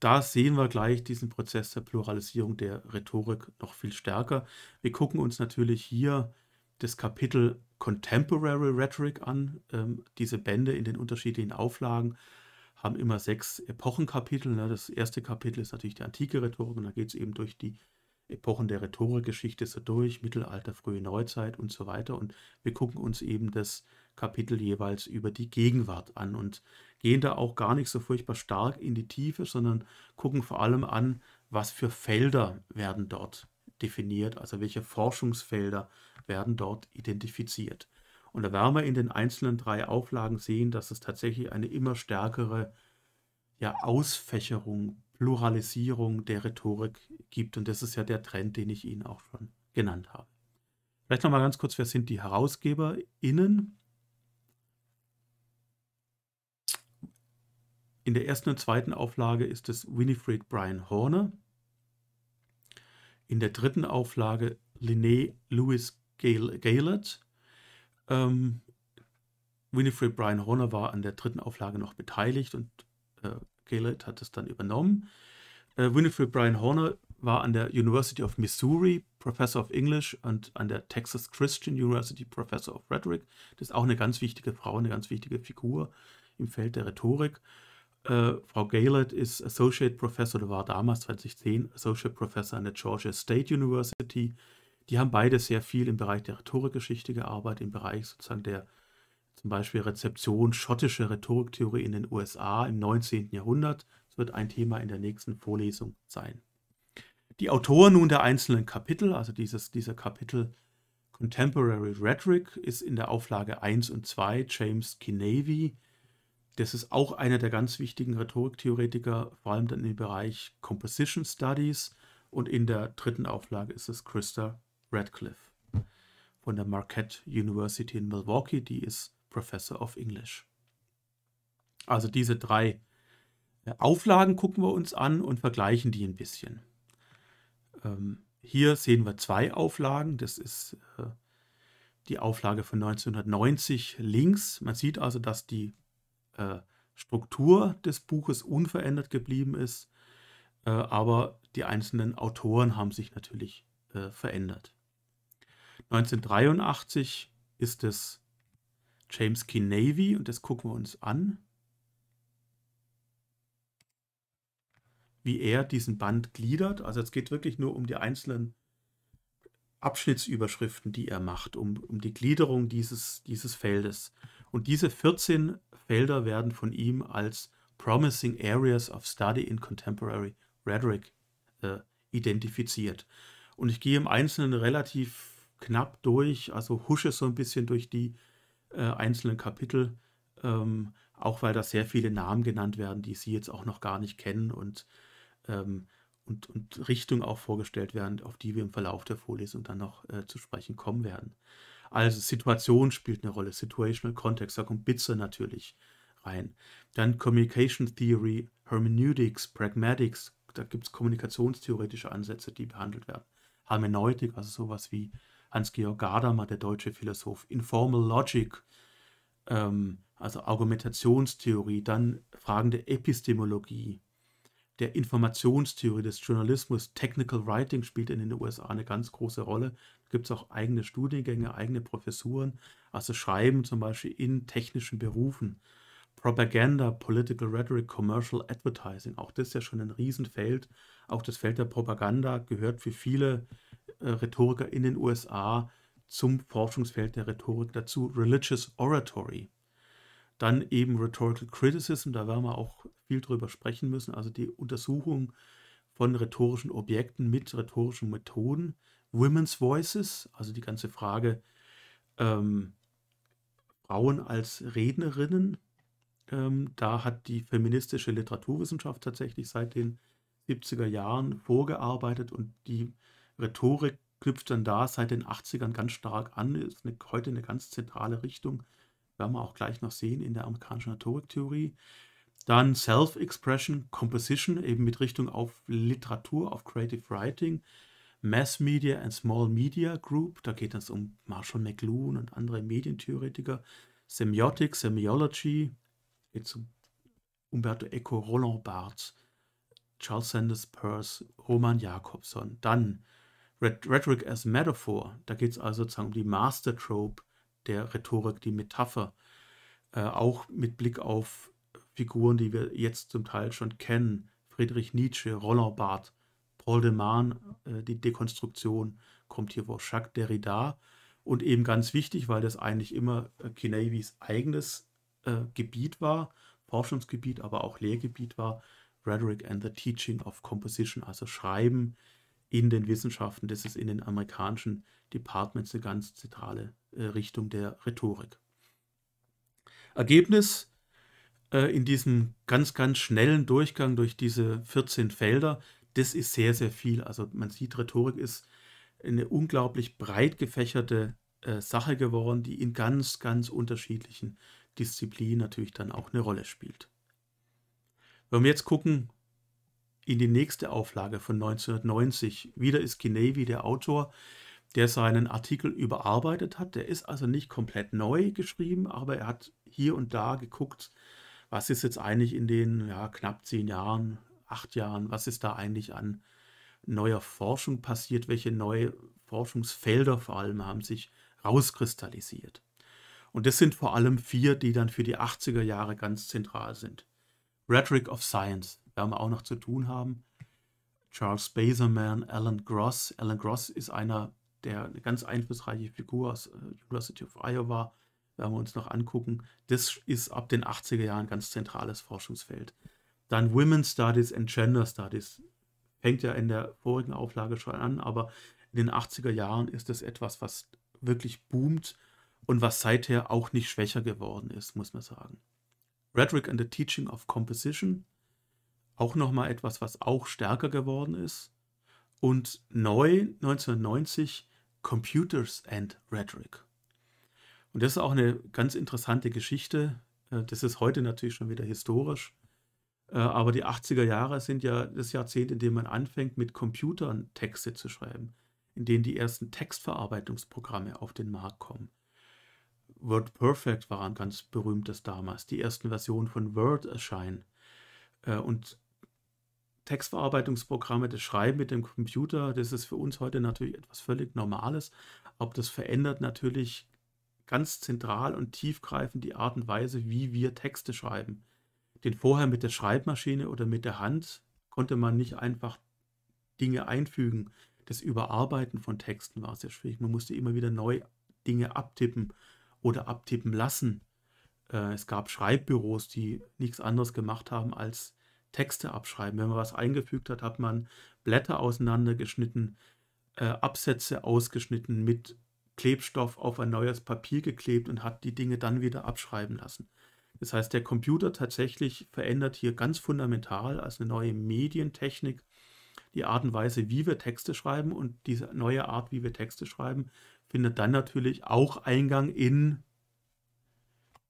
da sehen wir gleich diesen Prozess der Pluralisierung der Rhetorik noch viel stärker. Wir gucken uns natürlich hier das Kapitel Contemporary Rhetoric an. Ähm, diese Bände in den unterschiedlichen Auflagen haben immer sechs Epochenkapitel. Ne? Das erste Kapitel ist natürlich die antike Rhetorik und da geht es eben durch die Epochen der Rhetorikgeschichte so durch, Mittelalter, frühe Neuzeit und so weiter. Und wir gucken uns eben das Kapitel jeweils über die Gegenwart an und gehen da auch gar nicht so furchtbar stark in die Tiefe, sondern gucken vor allem an, was für Felder werden dort definiert, also welche Forschungsfelder werden dort identifiziert. Und da werden wir in den einzelnen drei Auflagen sehen, dass es tatsächlich eine immer stärkere ja, Ausfächerung, Pluralisierung der Rhetorik gibt. Und das ist ja der Trend, den ich Ihnen auch schon genannt habe. Vielleicht nochmal ganz kurz, wer sind die HerausgeberInnen? In der ersten und zweiten Auflage ist es Winifred Brian Horner in der dritten Auflage Linné Lewis Gaylord. Ähm, Winifred Brian Horner war an der dritten Auflage noch beteiligt und äh, Gaylord hat es dann übernommen. Äh, Winifred Brian Horner war an der University of Missouri Professor of English und an der Texas Christian University Professor of Rhetoric. Das ist auch eine ganz wichtige Frau, eine ganz wichtige Figur im Feld der Rhetorik. Äh, Frau Gaylord ist Associate Professor oder war damals 2010 Associate Professor an der Georgia State University. Die haben beide sehr viel im Bereich der Rhetorikgeschichte gearbeitet, im Bereich sozusagen der zum Beispiel Rezeption schottischer Rhetoriktheorie in den USA im 19. Jahrhundert. Das wird ein Thema in der nächsten Vorlesung sein. Die Autoren nun der einzelnen Kapitel, also dieses, dieser Kapitel Contemporary Rhetoric, ist in der Auflage 1 und 2 James Kinavy das ist auch einer der ganz wichtigen Rhetoriktheoretiker, vor allem dann im Bereich Composition Studies. Und in der dritten Auflage ist es Christa Radcliffe von der Marquette University in Milwaukee. Die ist Professor of English. Also diese drei äh, Auflagen gucken wir uns an und vergleichen die ein bisschen. Ähm, hier sehen wir zwei Auflagen. Das ist äh, die Auflage von 1990 links. Man sieht also, dass die äh, Struktur des Buches unverändert geblieben ist, äh, aber die einzelnen Autoren haben sich natürlich äh, verändert. 1983 ist es James Navy und das gucken wir uns an, wie er diesen Band gliedert. Also es geht wirklich nur um die einzelnen Abschnittsüberschriften, die er macht, um, um die Gliederung dieses, dieses Feldes. Und diese 14 Felder werden von ihm als Promising Areas of Study in Contemporary Rhetoric äh, identifiziert. Und ich gehe im Einzelnen relativ knapp durch, also husche so ein bisschen durch die äh, einzelnen Kapitel, ähm, auch weil da sehr viele Namen genannt werden, die Sie jetzt auch noch gar nicht kennen und, ähm, und, und Richtungen auch vorgestellt werden, auf die wir im Verlauf der Vorlesung dann noch äh, zu sprechen kommen werden. Also Situation spielt eine Rolle, Situational Context, da kommt Bitze natürlich rein. Dann Communication Theory, Hermeneutics, Pragmatics, da gibt es kommunikationstheoretische Ansätze, die behandelt werden. Hermeneutik, also sowas wie Hans-Georg Gadamer, der deutsche Philosoph, Informal Logic, ähm, also Argumentationstheorie, dann Fragen der Epistemologie, der Informationstheorie des Journalismus, Technical Writing spielt in den USA eine ganz große Rolle gibt es auch eigene Studiengänge, eigene Professuren, also Schreiben zum Beispiel in technischen Berufen. Propaganda, Political Rhetoric, Commercial Advertising, auch das ist ja schon ein Riesenfeld. Auch das Feld der Propaganda gehört für viele äh, Rhetoriker in den USA zum Forschungsfeld der Rhetorik dazu. Religious Oratory, dann eben Rhetorical Criticism, da werden wir auch viel drüber sprechen müssen, also die Untersuchung von rhetorischen Objekten mit rhetorischen Methoden. Women's Voices, also die ganze Frage ähm, Frauen als Rednerinnen. Ähm, da hat die feministische Literaturwissenschaft tatsächlich seit den 70er Jahren vorgearbeitet und die Rhetorik knüpft dann da seit den 80ern ganz stark an, ist eine, heute eine ganz zentrale Richtung. Werden wir auch gleich noch sehen in der amerikanischen Rhetoriktheorie. Dann Self-Expression, Composition, eben mit Richtung auf Literatur, auf Creative Writing. Mass Media and Small Media Group. Da geht es um Marshall McLuhan und andere Medientheoretiker. Semiotics, Semiology, jetzt um Umberto Eco, Roland Barthes, Charles Sanders Peirce, Roman Jakobson. Dann Rhetoric as Metaphor. Da geht es also sozusagen um die Master Trope der Rhetorik, die Metapher. Äh, auch mit Blick auf Figuren, die wir jetzt zum Teil schon kennen. Friedrich Nietzsche, Roland Barthes, Paul de äh, die Dekonstruktion kommt hier vor Jacques Derrida. Und eben ganz wichtig, weil das eigentlich immer äh, Kinavys eigenes äh, Gebiet war, Forschungsgebiet, aber auch Lehrgebiet war, Rhetoric and the Teaching of Composition, also Schreiben in den Wissenschaften. Das ist in den amerikanischen Departments eine ganz zentrale äh, Richtung der Rhetorik. Ergebnis äh, in diesem ganz, ganz schnellen Durchgang durch diese 14 Felder das ist sehr, sehr viel. Also man sieht, Rhetorik ist eine unglaublich breit gefächerte äh, Sache geworden, die in ganz, ganz unterschiedlichen Disziplinen natürlich dann auch eine Rolle spielt. Wenn wir jetzt gucken in die nächste Auflage von 1990, wieder ist Kinevi der Autor, der seinen Artikel überarbeitet hat. Der ist also nicht komplett neu geschrieben, aber er hat hier und da geguckt, was ist jetzt eigentlich in den ja, knapp zehn Jahren, acht Jahren, was ist da eigentlich an neuer Forschung passiert, welche neue Forschungsfelder vor allem haben sich rauskristallisiert. Und das sind vor allem vier, die dann für die 80er Jahre ganz zentral sind. Rhetoric of Science, werden wir auch noch zu tun haben. Charles Bazerman, Alan Gross. Alan Gross ist einer der eine ganz einflussreiche Figur aus äh, University of Iowa, werden wir uns noch angucken. Das ist ab den 80er Jahren ein ganz zentrales Forschungsfeld. Dann Women's Studies and Gender Studies. Fängt ja in der vorigen Auflage schon an, aber in den 80er Jahren ist es etwas, was wirklich boomt und was seither auch nicht schwächer geworden ist, muss man sagen. Rhetoric and the Teaching of Composition, auch nochmal etwas, was auch stärker geworden ist. Und neu 1990 Computers and Rhetoric. Und das ist auch eine ganz interessante Geschichte. Äh, das ist heute natürlich schon wieder historisch, äh, aber die 80er Jahre sind ja das Jahrzehnt, in dem man anfängt, mit Computern Texte zu schreiben, in denen die ersten Textverarbeitungsprogramme auf den Markt kommen. WordPerfect war ein ganz berühmtes damals. Die ersten Versionen von Word erscheinen. Äh, und Textverarbeitungsprogramme, das Schreiben mit dem Computer, das ist für uns heute natürlich etwas völlig Normales. Aber das verändert natürlich ganz zentral und tiefgreifend die Art und Weise, wie wir Texte schreiben. Denn vorher mit der Schreibmaschine oder mit der Hand konnte man nicht einfach Dinge einfügen. Das Überarbeiten von Texten war sehr schwierig. Man musste immer wieder neu Dinge abtippen oder abtippen lassen. Äh, es gab Schreibbüros, die nichts anderes gemacht haben als Texte abschreiben. Wenn man was eingefügt hat, hat man Blätter auseinandergeschnitten, äh, Absätze ausgeschnitten, mit Klebstoff auf ein neues Papier geklebt und hat die Dinge dann wieder abschreiben lassen. Das heißt, der Computer tatsächlich verändert hier ganz fundamental als eine neue Medientechnik die Art und Weise, wie wir Texte schreiben. Und diese neue Art, wie wir Texte schreiben, findet dann natürlich auch Eingang in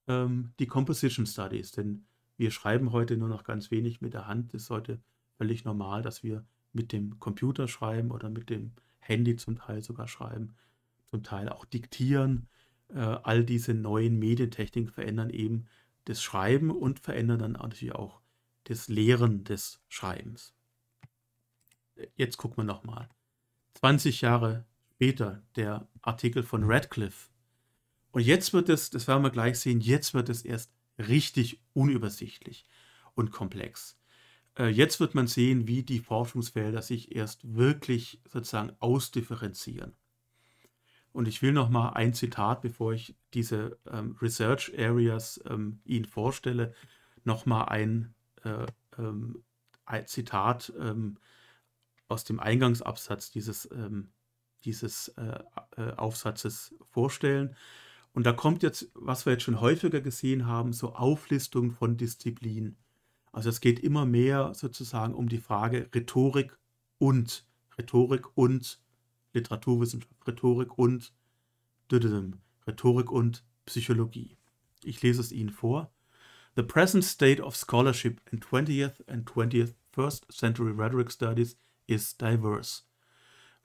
ähm, die Composition Studies. Denn wir schreiben heute nur noch ganz wenig mit der Hand. Es ist heute völlig normal, dass wir mit dem Computer schreiben oder mit dem Handy zum Teil sogar schreiben, zum Teil auch diktieren. Äh, all diese neuen Medientechniken verändern eben des Schreiben und verändern dann natürlich auch das Lehren des Schreibens. Jetzt gucken wir nochmal. 20 Jahre später der Artikel von Radcliffe. Und jetzt wird es, das werden wir gleich sehen, jetzt wird es erst richtig unübersichtlich und komplex. Äh, jetzt wird man sehen, wie die Forschungsfelder sich erst wirklich sozusagen ausdifferenzieren. Und ich will noch mal ein Zitat, bevor ich diese ähm, Research Areas ähm, Ihnen vorstelle, noch mal ein, äh, ähm, ein Zitat ähm, aus dem Eingangsabsatz dieses, ähm, dieses äh, äh, Aufsatzes vorstellen. Und da kommt jetzt, was wir jetzt schon häufiger gesehen haben, so Auflistung von Disziplinen. Also es geht immer mehr sozusagen um die Frage Rhetorik und Rhetorik und Literaturwissenschaft, Rhetorik und Rhetorik und Psychologie. Ich lese es Ihnen vor. The present state of scholarship in 20th and 21st century rhetoric studies is diverse.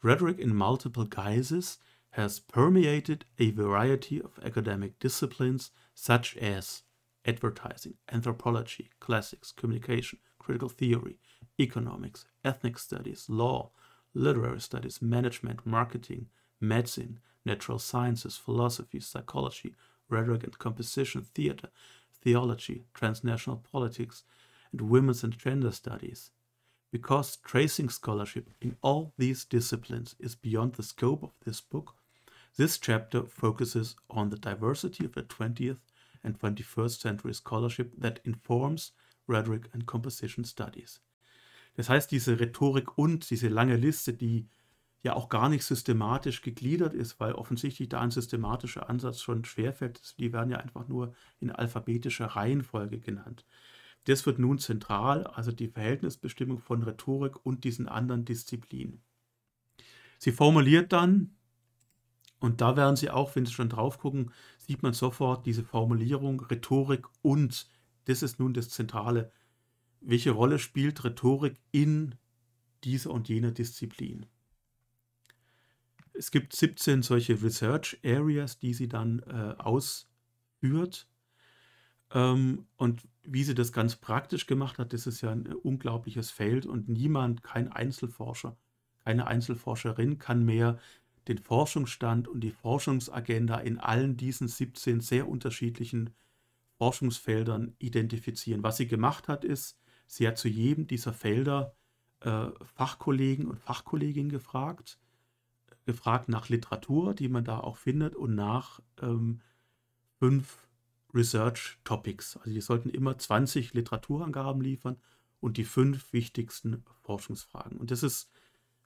Rhetoric in multiple guises has permeated a variety of academic disciplines such as advertising, anthropology, classics, communication, critical theory, economics, ethnic studies, law, literary studies, management, marketing, medicine, natural sciences, philosophy, psychology, rhetoric and composition, theater, theology, transnational politics, and women's and gender studies. Because tracing scholarship in all these disciplines is beyond the scope of this book, this chapter focuses on the diversity of the 20th and 21st century scholarship that informs rhetoric and composition studies. Das heißt, diese Rhetorik und diese lange Liste, die ja auch gar nicht systematisch gegliedert ist, weil offensichtlich da ein systematischer Ansatz schon schwerfällt. Die werden ja einfach nur in alphabetischer Reihenfolge genannt. Das wird nun zentral, also die Verhältnisbestimmung von Rhetorik und diesen anderen Disziplinen. Sie formuliert dann, und da werden Sie auch, wenn Sie schon drauf gucken, sieht man sofort diese Formulierung Rhetorik und, das ist nun das zentrale welche Rolle spielt Rhetorik in dieser und jener Disziplin? Es gibt 17 solche Research Areas, die sie dann äh, ausführt. Ähm, und wie sie das ganz praktisch gemacht hat, das ist ja ein unglaubliches Feld und niemand, kein Einzelforscher, keine Einzelforscherin kann mehr den Forschungsstand und die Forschungsagenda in allen diesen 17 sehr unterschiedlichen Forschungsfeldern identifizieren. Was sie gemacht hat, ist, Sie hat zu jedem dieser Felder äh, Fachkollegen und Fachkolleginnen gefragt, gefragt nach Literatur, die man da auch findet, und nach ähm, fünf Research Topics. Also die sollten immer 20 Literaturangaben liefern und die fünf wichtigsten Forschungsfragen. Und das ist,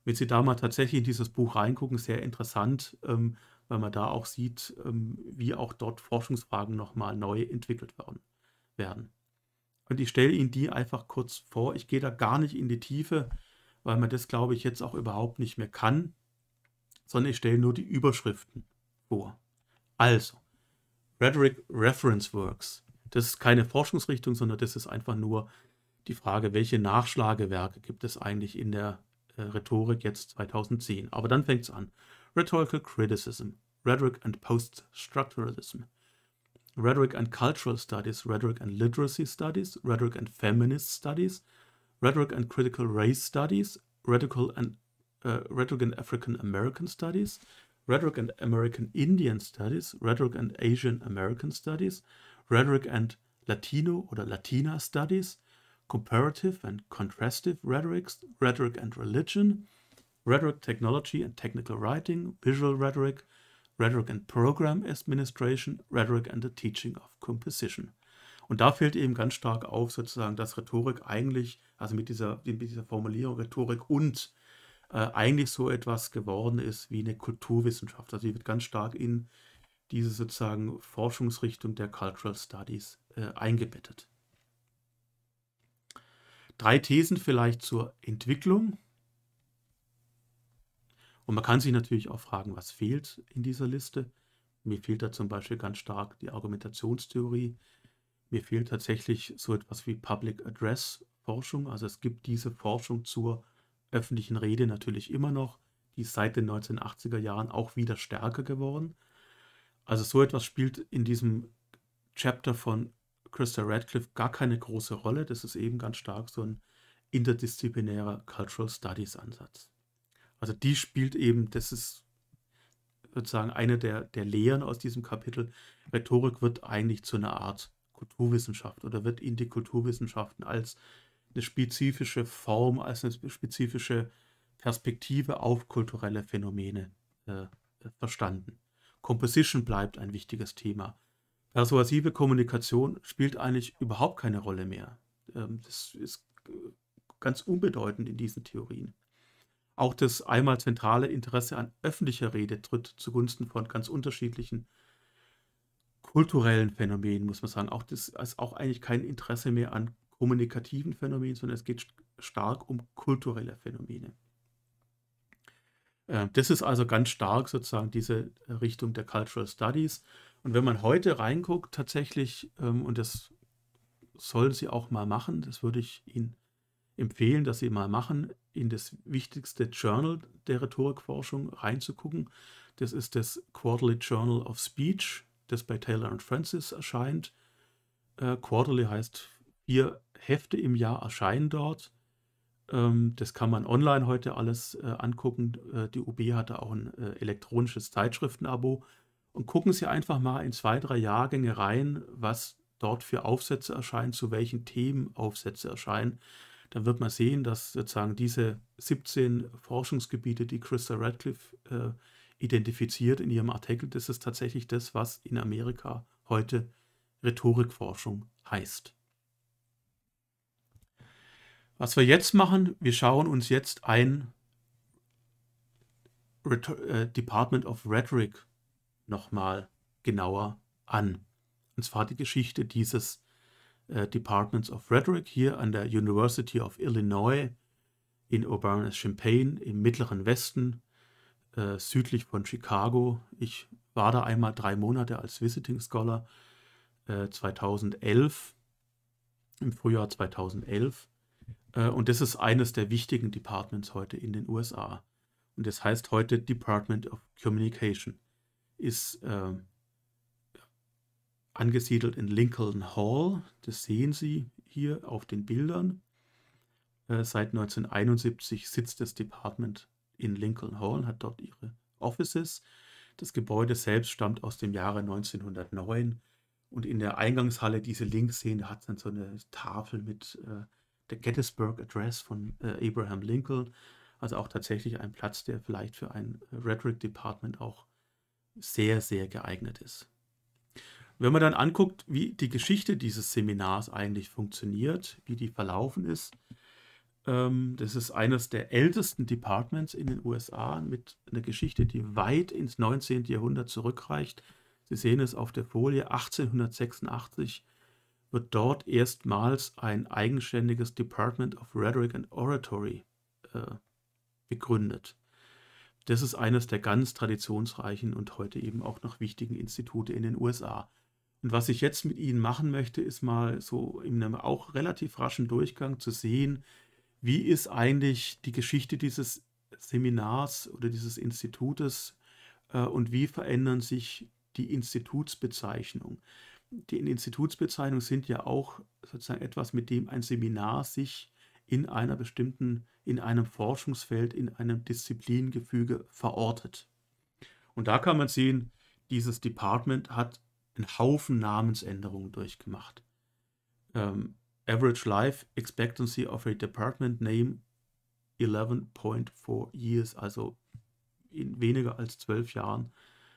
wenn Sie da mal tatsächlich in dieses Buch reingucken, sehr interessant, ähm, weil man da auch sieht, ähm, wie auch dort Forschungsfragen nochmal neu entwickelt werden. werden. Und ich stelle Ihnen die einfach kurz vor. Ich gehe da gar nicht in die Tiefe, weil man das, glaube ich, jetzt auch überhaupt nicht mehr kann, sondern ich stelle nur die Überschriften vor. Also, Rhetoric Reference Works. Das ist keine Forschungsrichtung, sondern das ist einfach nur die Frage, welche Nachschlagewerke gibt es eigentlich in der äh, Rhetorik jetzt 2010. Aber dann fängt es an. Rhetorical Criticism, Rhetoric and Post-Structuralism, rhetoric and cultural studies, rhetoric and literacy studies, rhetoric and feminist studies, rhetoric and critical race studies, radical and uh, rhetoric and African American studies, rhetoric and American Indian studies, rhetoric and Asian American studies, rhetoric and Latino or Latina studies, comparative and contrastive rhetorics, rhetoric and religion, rhetoric technology and technical writing, visual rhetoric, Rhetoric and Program Administration, Rhetoric and the Teaching of Composition. Und da fällt eben ganz stark auf, sozusagen, dass Rhetorik eigentlich, also mit dieser, mit dieser Formulierung Rhetorik und äh, eigentlich so etwas geworden ist wie eine Kulturwissenschaft. Also die wird ganz stark in diese sozusagen Forschungsrichtung der Cultural Studies äh, eingebettet. Drei Thesen vielleicht zur Entwicklung und man kann sich natürlich auch fragen, was fehlt in dieser Liste. Mir fehlt da zum Beispiel ganz stark die Argumentationstheorie. Mir fehlt tatsächlich so etwas wie Public Address Forschung. Also es gibt diese Forschung zur öffentlichen Rede natürlich immer noch. Die ist seit den 1980er Jahren auch wieder stärker geworden. Also so etwas spielt in diesem Chapter von Christa Radcliffe gar keine große Rolle. Das ist eben ganz stark so ein interdisziplinärer Cultural Studies Ansatz. Also die spielt eben, das ist sozusagen eine der, der Lehren aus diesem Kapitel. Rhetorik wird eigentlich zu einer Art Kulturwissenschaft oder wird in die Kulturwissenschaften als eine spezifische Form, als eine spezifische Perspektive auf kulturelle Phänomene äh, verstanden. Composition bleibt ein wichtiges Thema. Persuasive Kommunikation spielt eigentlich überhaupt keine Rolle mehr. Ähm, das ist äh, ganz unbedeutend in diesen Theorien. Auch das einmal zentrale Interesse an öffentlicher Rede tritt zugunsten von ganz unterschiedlichen kulturellen Phänomenen, muss man sagen. Auch das ist auch eigentlich kein Interesse mehr an kommunikativen Phänomenen, sondern es geht stark um kulturelle Phänomene. Ähm, das ist also ganz stark sozusagen diese Richtung der Cultural Studies. Und wenn man heute reinguckt, tatsächlich, ähm, und das sollen Sie auch mal machen, das würde ich Ihnen empfehlen, dass Sie mal machen, in das wichtigste Journal der Rhetorikforschung reinzugucken. Das ist das Quarterly Journal of Speech, das bei Taylor and Francis erscheint. Äh, Quarterly heißt, vier Hefte im Jahr erscheinen dort. Ähm, das kann man online heute alles äh, angucken. Äh, die UB hatte auch ein äh, elektronisches Zeitschriftenabo. Und gucken Sie einfach mal in zwei, drei Jahrgänge rein, was dort für Aufsätze erscheinen, zu welchen Themen Aufsätze erscheinen dann wird man sehen, dass sozusagen diese 17 Forschungsgebiete, die Christa Radcliffe äh, identifiziert in ihrem Artikel, das ist tatsächlich das, was in Amerika heute Rhetorikforschung heißt. Was wir jetzt machen, wir schauen uns jetzt ein äh, Department of Rhetoric nochmal genauer an. Und zwar die Geschichte dieses äh, Departments of Rhetoric hier an der University of Illinois in Urbana-Champaign im mittleren Westen, äh, südlich von Chicago. Ich war da einmal drei Monate als Visiting Scholar äh, 2011, im Frühjahr 2011. Äh, und das ist eines der wichtigen Departments heute in den USA. Und das heißt heute Department of Communication. Ist äh, angesiedelt in Lincoln Hall. Das sehen Sie hier auf den Bildern. Äh, seit 1971 sitzt das Department in Lincoln Hall, hat dort ihre Offices. Das Gebäude selbst stammt aus dem Jahre 1909 und in der Eingangshalle, die Sie links sehen, da hat es dann so eine Tafel mit äh, der Gettysburg Address von äh, Abraham Lincoln. Also auch tatsächlich ein Platz, der vielleicht für ein Rhetoric Department auch sehr, sehr geeignet ist. Wenn man dann anguckt, wie die Geschichte dieses Seminars eigentlich funktioniert, wie die verlaufen ist, ähm, das ist eines der ältesten Departments in den USA mit einer Geschichte, die weit ins 19. Jahrhundert zurückreicht. Sie sehen es auf der Folie 1886 wird dort erstmals ein eigenständiges Department of Rhetoric and Oratory äh, gegründet. Das ist eines der ganz traditionsreichen und heute eben auch noch wichtigen Institute in den USA. Und was ich jetzt mit Ihnen machen möchte, ist mal so in einem auch relativ raschen Durchgang zu sehen, wie ist eigentlich die Geschichte dieses Seminars oder dieses Institutes äh, und wie verändern sich die Institutsbezeichnungen. Die Institutsbezeichnungen sind ja auch sozusagen etwas, mit dem ein Seminar sich in einer bestimmten, in einem Forschungsfeld, in einem Disziplingefüge verortet. Und da kann man sehen, dieses Department hat einen Haufen Namensänderungen durchgemacht. Ähm, average Life Expectancy of a Department Name 11.4 Years, also in weniger als zwölf Jahren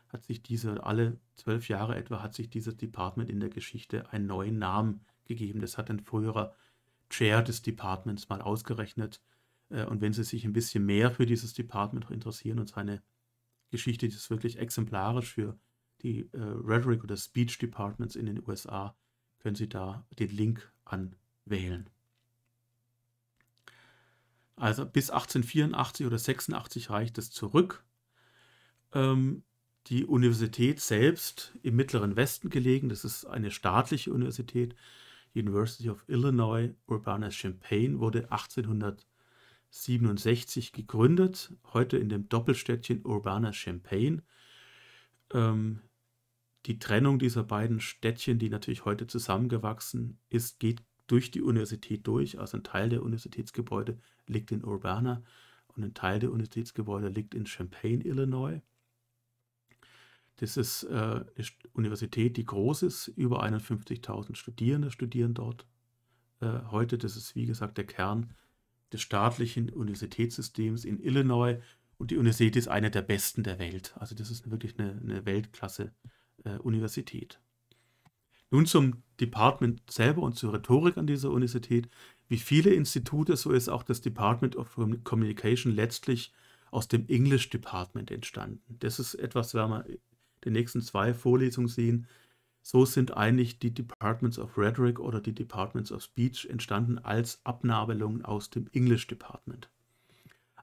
hat sich diese, alle zwölf Jahre etwa, hat sich dieses Department in der Geschichte einen neuen Namen gegeben. Das hat ein früherer Chair des Departments mal ausgerechnet. Äh, und wenn Sie sich ein bisschen mehr für dieses Department interessieren und seine Geschichte die ist wirklich exemplarisch für die äh, Rhetoric oder Speech Departments in den USA, können Sie da den Link anwählen. Also bis 1884 oder 86 reicht es zurück. Ähm, die Universität selbst im mittleren Westen gelegen, das ist eine staatliche Universität, University of Illinois Urbana-Champaign, wurde 1867 gegründet, heute in dem Doppelstädtchen Urbana-Champaign. Ähm, die Trennung dieser beiden Städtchen, die natürlich heute zusammengewachsen ist, geht durch die Universität durch. Also ein Teil der Universitätsgebäude liegt in Urbana und ein Teil der Universitätsgebäude liegt in Champaign, Illinois. Das ist äh, eine Universität, die groß ist. Über 51.000 Studierende studieren dort äh, heute. Das ist, wie gesagt, der Kern des staatlichen Universitätssystems in Illinois. Und die Universität ist eine der besten der Welt. Also das ist wirklich eine, eine weltklasse äh, Universität. Nun zum Department selber und zur Rhetorik an dieser Universität. Wie viele Institute, so ist auch das Department of Communication letztlich aus dem English Department entstanden. Das ist etwas, werden wir in den nächsten zwei Vorlesungen sehen. So sind eigentlich die Departments of Rhetoric oder die Departments of Speech entstanden als Abnabelungen aus dem English Department.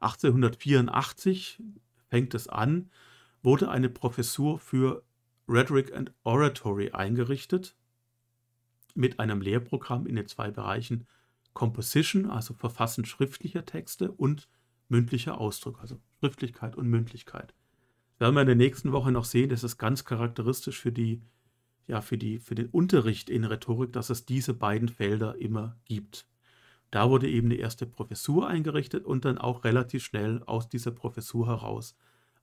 1884 fängt es an, wurde eine Professur für Rhetoric and Oratory eingerichtet mit einem Lehrprogramm in den zwei Bereichen Composition, also Verfassen schriftlicher Texte und mündlicher Ausdruck, also Schriftlichkeit und Mündlichkeit. Werden wir in der nächsten Woche noch sehen, das ist ganz charakteristisch für, die, ja, für, die, für den Unterricht in Rhetorik, dass es diese beiden Felder immer gibt. Da wurde eben die erste Professur eingerichtet und dann auch relativ schnell aus dieser Professur heraus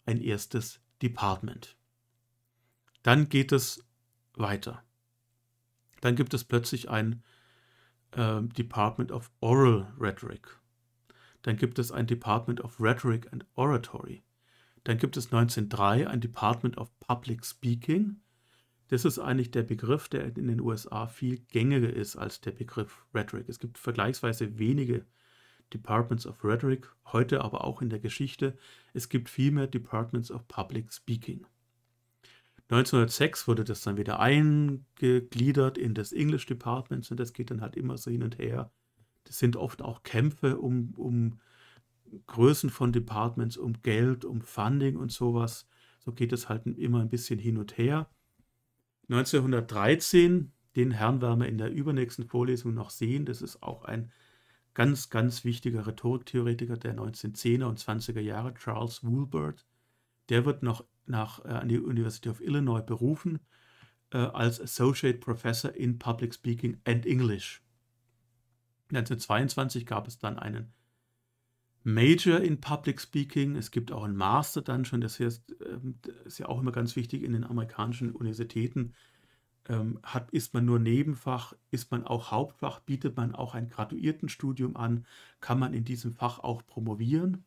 ein erstes Department. Dann geht es weiter. Dann gibt es plötzlich ein äh, Department of Oral Rhetoric. Dann gibt es ein Department of Rhetoric and Oratory. Dann gibt es 1903 ein Department of Public Speaking. Das ist eigentlich der Begriff, der in den USA viel gängiger ist als der Begriff Rhetoric. Es gibt vergleichsweise wenige Departments of Rhetoric, heute aber auch in der Geschichte. Es gibt viel mehr Departments of Public Speaking. 1906 wurde das dann wieder eingegliedert in das English Department und das geht dann halt immer so hin und her. Das sind oft auch Kämpfe um, um Größen von Departments, um Geld, um Funding und sowas. So geht es halt immer ein bisschen hin und her. 1913, den Herrn werden wir in der übernächsten Vorlesung noch sehen. Das ist auch ein ganz, ganz wichtiger Rhetoriktheoretiker der 1910er und 20er Jahre, Charles Woolbert. Der wird noch nach, äh, an die University of Illinois berufen äh, als Associate Professor in Public Speaking and English. 1922 gab es dann einen Major in Public Speaking. Es gibt auch einen Master dann schon. Das heißt, ähm, ist ja auch immer ganz wichtig in den amerikanischen Universitäten. Ähm, hat, ist man nur Nebenfach, ist man auch Hauptfach, bietet man auch ein Graduiertenstudium an, kann man in diesem Fach auch promovieren.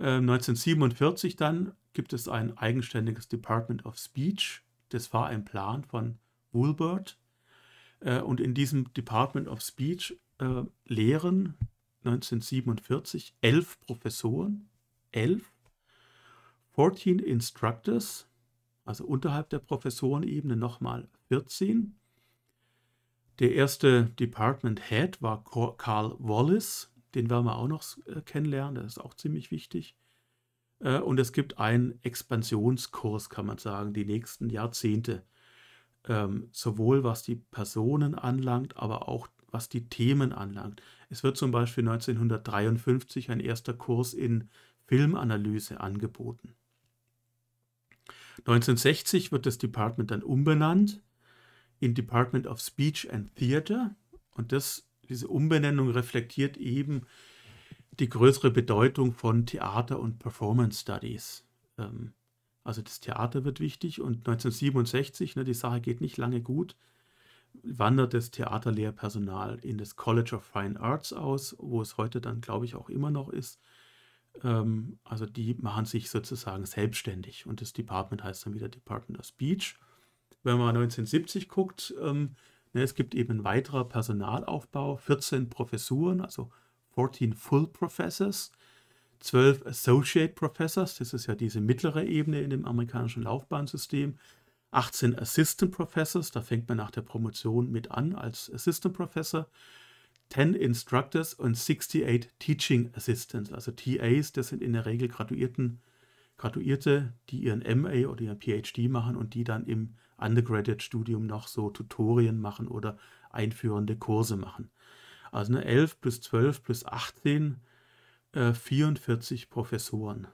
1947 ähm, dann gibt es ein eigenständiges Department of Speech. Das war ein Plan von Woolbert. Äh, und in diesem Department of Speech äh, lehren 1947 elf Professoren, elf, 14 Instructors, also unterhalb der Professorenebene nochmal 14. Der erste Department Head war Carl Wallace, den werden wir auch noch äh, kennenlernen, das ist auch ziemlich wichtig. Äh, und es gibt einen Expansionskurs, kann man sagen, die nächsten Jahrzehnte. Ähm, sowohl was die Personen anlangt, aber auch was die Themen anlangt. Es wird zum Beispiel 1953 ein erster Kurs in Filmanalyse angeboten. 1960 wird das Department dann umbenannt in Department of Speech and Theater und das diese Umbenennung reflektiert eben die größere Bedeutung von Theater und Performance Studies. Ähm, also das Theater wird wichtig und 1967, ne, die Sache geht nicht lange gut, wandert das Theaterlehrpersonal in das College of Fine Arts aus, wo es heute dann, glaube ich, auch immer noch ist. Ähm, also die machen sich sozusagen selbstständig und das Department heißt dann wieder Department of Speech. Wenn man 1970 guckt, ähm, Ne, es gibt eben einen weiterer Personalaufbau, 14 Professuren, also 14 Full Professors, 12 Associate Professors, das ist ja diese mittlere Ebene in dem amerikanischen Laufbahnsystem, 18 Assistant Professors, da fängt man nach der Promotion mit an als Assistant Professor, 10 Instructors und 68 Teaching Assistants, also TAs, das sind in der Regel Graduierten, Graduierte, die ihren MA oder ihren PhD machen und die dann im Undergraduate-Studium noch so Tutorien machen oder einführende Kurse machen. Also ne, 11 plus 12 plus 18, äh, 44 Professoren.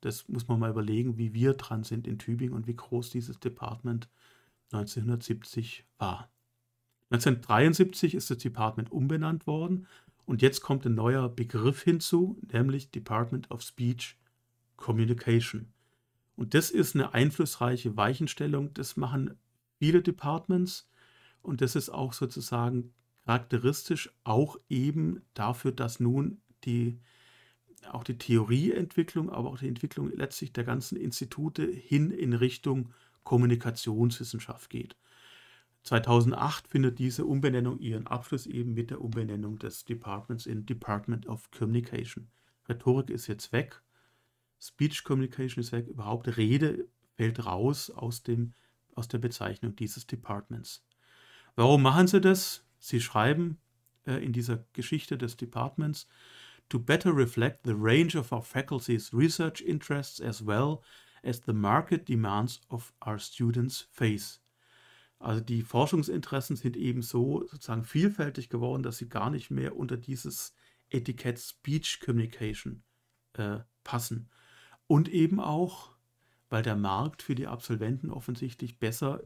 Das muss man mal überlegen, wie wir dran sind in Tübingen und wie groß dieses Department 1970 war. 1973 ist das Department umbenannt worden und jetzt kommt ein neuer Begriff hinzu, nämlich Department of Speech Communication. Und das ist eine einflussreiche Weichenstellung. Das machen viele Departments. Und das ist auch sozusagen charakteristisch auch eben dafür, dass nun die, auch die Theorieentwicklung, aber auch die Entwicklung letztlich der ganzen Institute hin in Richtung Kommunikationswissenschaft geht. 2008 findet diese Umbenennung ihren Abschluss eben mit der Umbenennung des Departments in Department of Communication. Rhetorik ist jetzt weg Speech Communication ist weg, überhaupt Rede fällt raus aus, dem, aus der Bezeichnung dieses Departments. Warum machen sie das? Sie schreiben äh, in dieser Geschichte des Departments, to better reflect the range of our faculty's research interests as well as the market demands of our students face. Also die Forschungsinteressen sind eben so sozusagen vielfältig geworden, dass sie gar nicht mehr unter dieses Etikett Speech Communication äh, passen. Und eben auch, weil der Markt für die Absolventen offensichtlich besser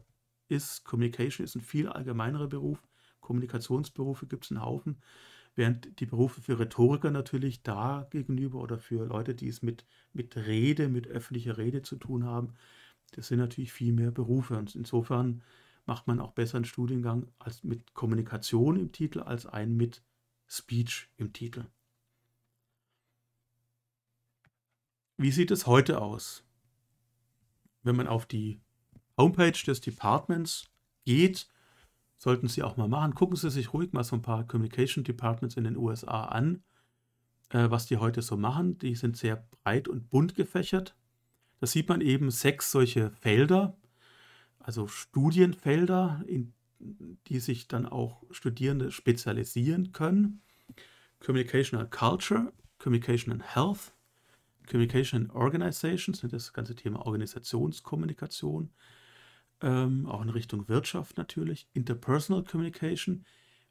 ist. Communication ist ein viel allgemeinerer Beruf. Kommunikationsberufe gibt es einen Haufen. Während die Berufe für Rhetoriker natürlich da gegenüber oder für Leute, die es mit, mit Rede, mit öffentlicher Rede zu tun haben, das sind natürlich viel mehr Berufe. Und insofern macht man auch besser einen Studiengang als mit Kommunikation im Titel als einen mit Speech im Titel. Wie sieht es heute aus? Wenn man auf die Homepage des Departments geht, sollten Sie auch mal machen. Gucken Sie sich ruhig mal so ein paar Communication Departments in den USA an, äh, was die heute so machen. Die sind sehr breit und bunt gefächert. Da sieht man eben sechs solche Felder, also Studienfelder, in die sich dann auch Studierende spezialisieren können. Communication and Culture, Communication and Health, Communication Organizations, ne, das ganze Thema Organisationskommunikation, ähm, auch in Richtung Wirtschaft natürlich, Interpersonal Communication,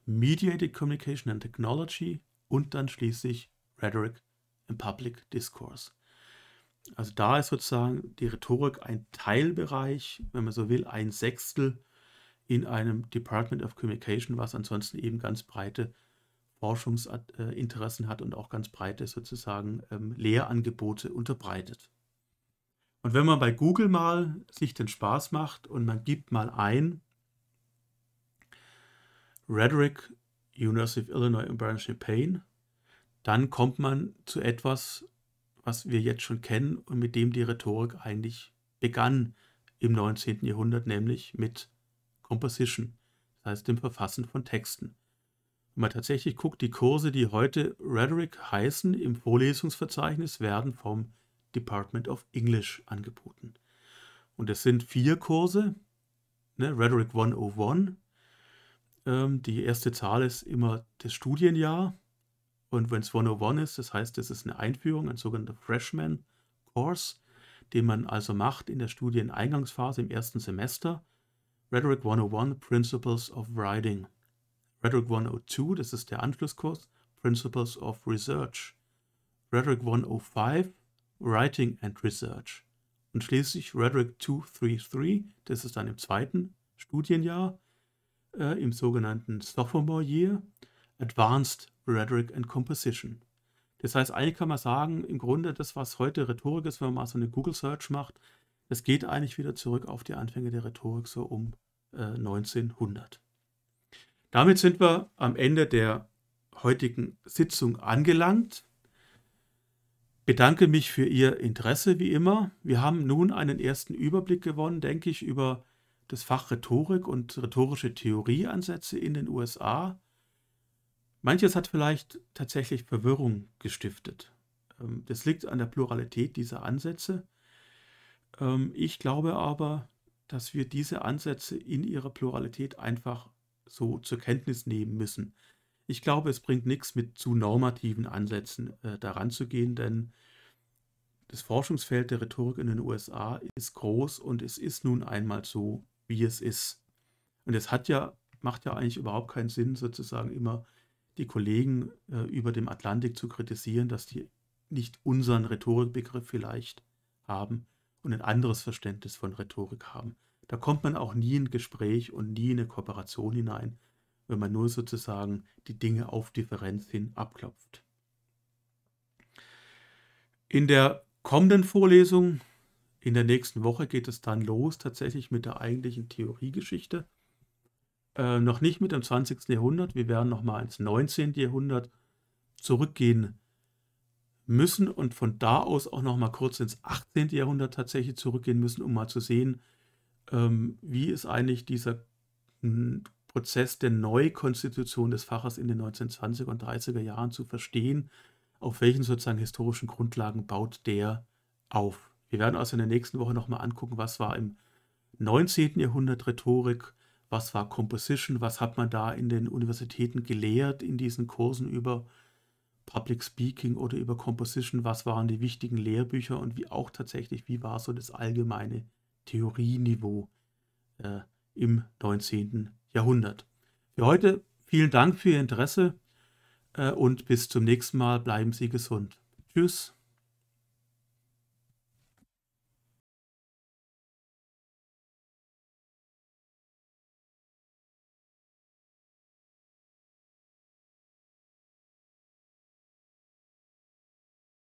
Mediated Communication and Technology und dann schließlich Rhetoric and Public Discourse. Also da ist sozusagen die Rhetorik ein Teilbereich, wenn man so will, ein Sechstel in einem Department of Communication, was ansonsten eben ganz breite Forschungsinteressen hat und auch ganz breite sozusagen ähm, Lehrangebote unterbreitet. Und wenn man bei Google mal sich den Spaß macht und man gibt mal ein Rhetoric University of Illinois in branch champaign dann kommt man zu etwas, was wir jetzt schon kennen und mit dem die Rhetorik eigentlich begann im 19. Jahrhundert, nämlich mit Composition, das heißt dem Verfassen von Texten. Wenn man tatsächlich guckt, die Kurse, die heute Rhetoric heißen, im Vorlesungsverzeichnis werden vom Department of English angeboten. Und es sind vier Kurse, ne, Rhetoric 101. Ähm, die erste Zahl ist immer das Studienjahr. Und wenn es 101 ist, das heißt, es ist eine Einführung, ein sogenannter Freshman-Kurs, den man also macht in der Studieneingangsphase im ersten Semester. Rhetoric 101 Principles of Writing. Rhetoric 102, das ist der Anschlusskurs, Principles of Research. Rhetoric 105, Writing and Research. Und schließlich Rhetoric 233, das ist dann im zweiten Studienjahr, äh, im sogenannten Sophomore Year, Advanced Rhetoric and Composition. Das heißt, eigentlich kann man sagen, im Grunde das, was heute Rhetorik ist, wenn man mal so eine Google-Search macht, es geht eigentlich wieder zurück auf die Anfänge der Rhetorik so um äh, 1900. Damit sind wir am Ende der heutigen Sitzung angelangt. Bedanke mich für Ihr Interesse wie immer. Wir haben nun einen ersten Überblick gewonnen, denke ich, über das Fach Rhetorik und rhetorische Theorieansätze in den USA. Manches hat vielleicht tatsächlich Verwirrung gestiftet. Ähm, das liegt an der Pluralität dieser Ansätze. Ähm, ich glaube aber, dass wir diese Ansätze in ihrer Pluralität einfach so zur Kenntnis nehmen müssen. Ich glaube, es bringt nichts, mit zu normativen Ansätzen äh, daran zu gehen, denn das Forschungsfeld der Rhetorik in den USA ist groß und es ist nun einmal so, wie es ist. Und es hat ja, macht ja eigentlich überhaupt keinen Sinn, sozusagen immer die Kollegen äh, über dem Atlantik zu kritisieren, dass die nicht unseren Rhetorikbegriff vielleicht haben und ein anderes Verständnis von Rhetorik haben. Da kommt man auch nie in Gespräch und nie in eine Kooperation hinein, wenn man nur sozusagen die Dinge auf Differenz hin abklopft. In der kommenden Vorlesung, in der nächsten Woche, geht es dann los tatsächlich mit der eigentlichen Theoriegeschichte. Äh, noch nicht mit dem 20. Jahrhundert, wir werden nochmal ins 19. Jahrhundert zurückgehen müssen und von da aus auch nochmal kurz ins 18. Jahrhundert tatsächlich zurückgehen müssen, um mal zu sehen, ähm, wie ist eigentlich dieser hm, Prozess der Neukonstitution des Faches in den 1920er und 30er Jahren zu verstehen, auf welchen sozusagen historischen Grundlagen baut der auf. Wir werden also in der nächsten Woche nochmal angucken, was war im 19. Jahrhundert Rhetorik, was war Composition, was hat man da in den Universitäten gelehrt in diesen Kursen über Public Speaking oder über Composition, was waren die wichtigen Lehrbücher und wie auch tatsächlich, wie war so das allgemeine Theorieniveau äh, im 19. Jahrhundert. Für heute vielen Dank für Ihr Interesse äh, und bis zum nächsten Mal. Bleiben Sie gesund. Tschüss.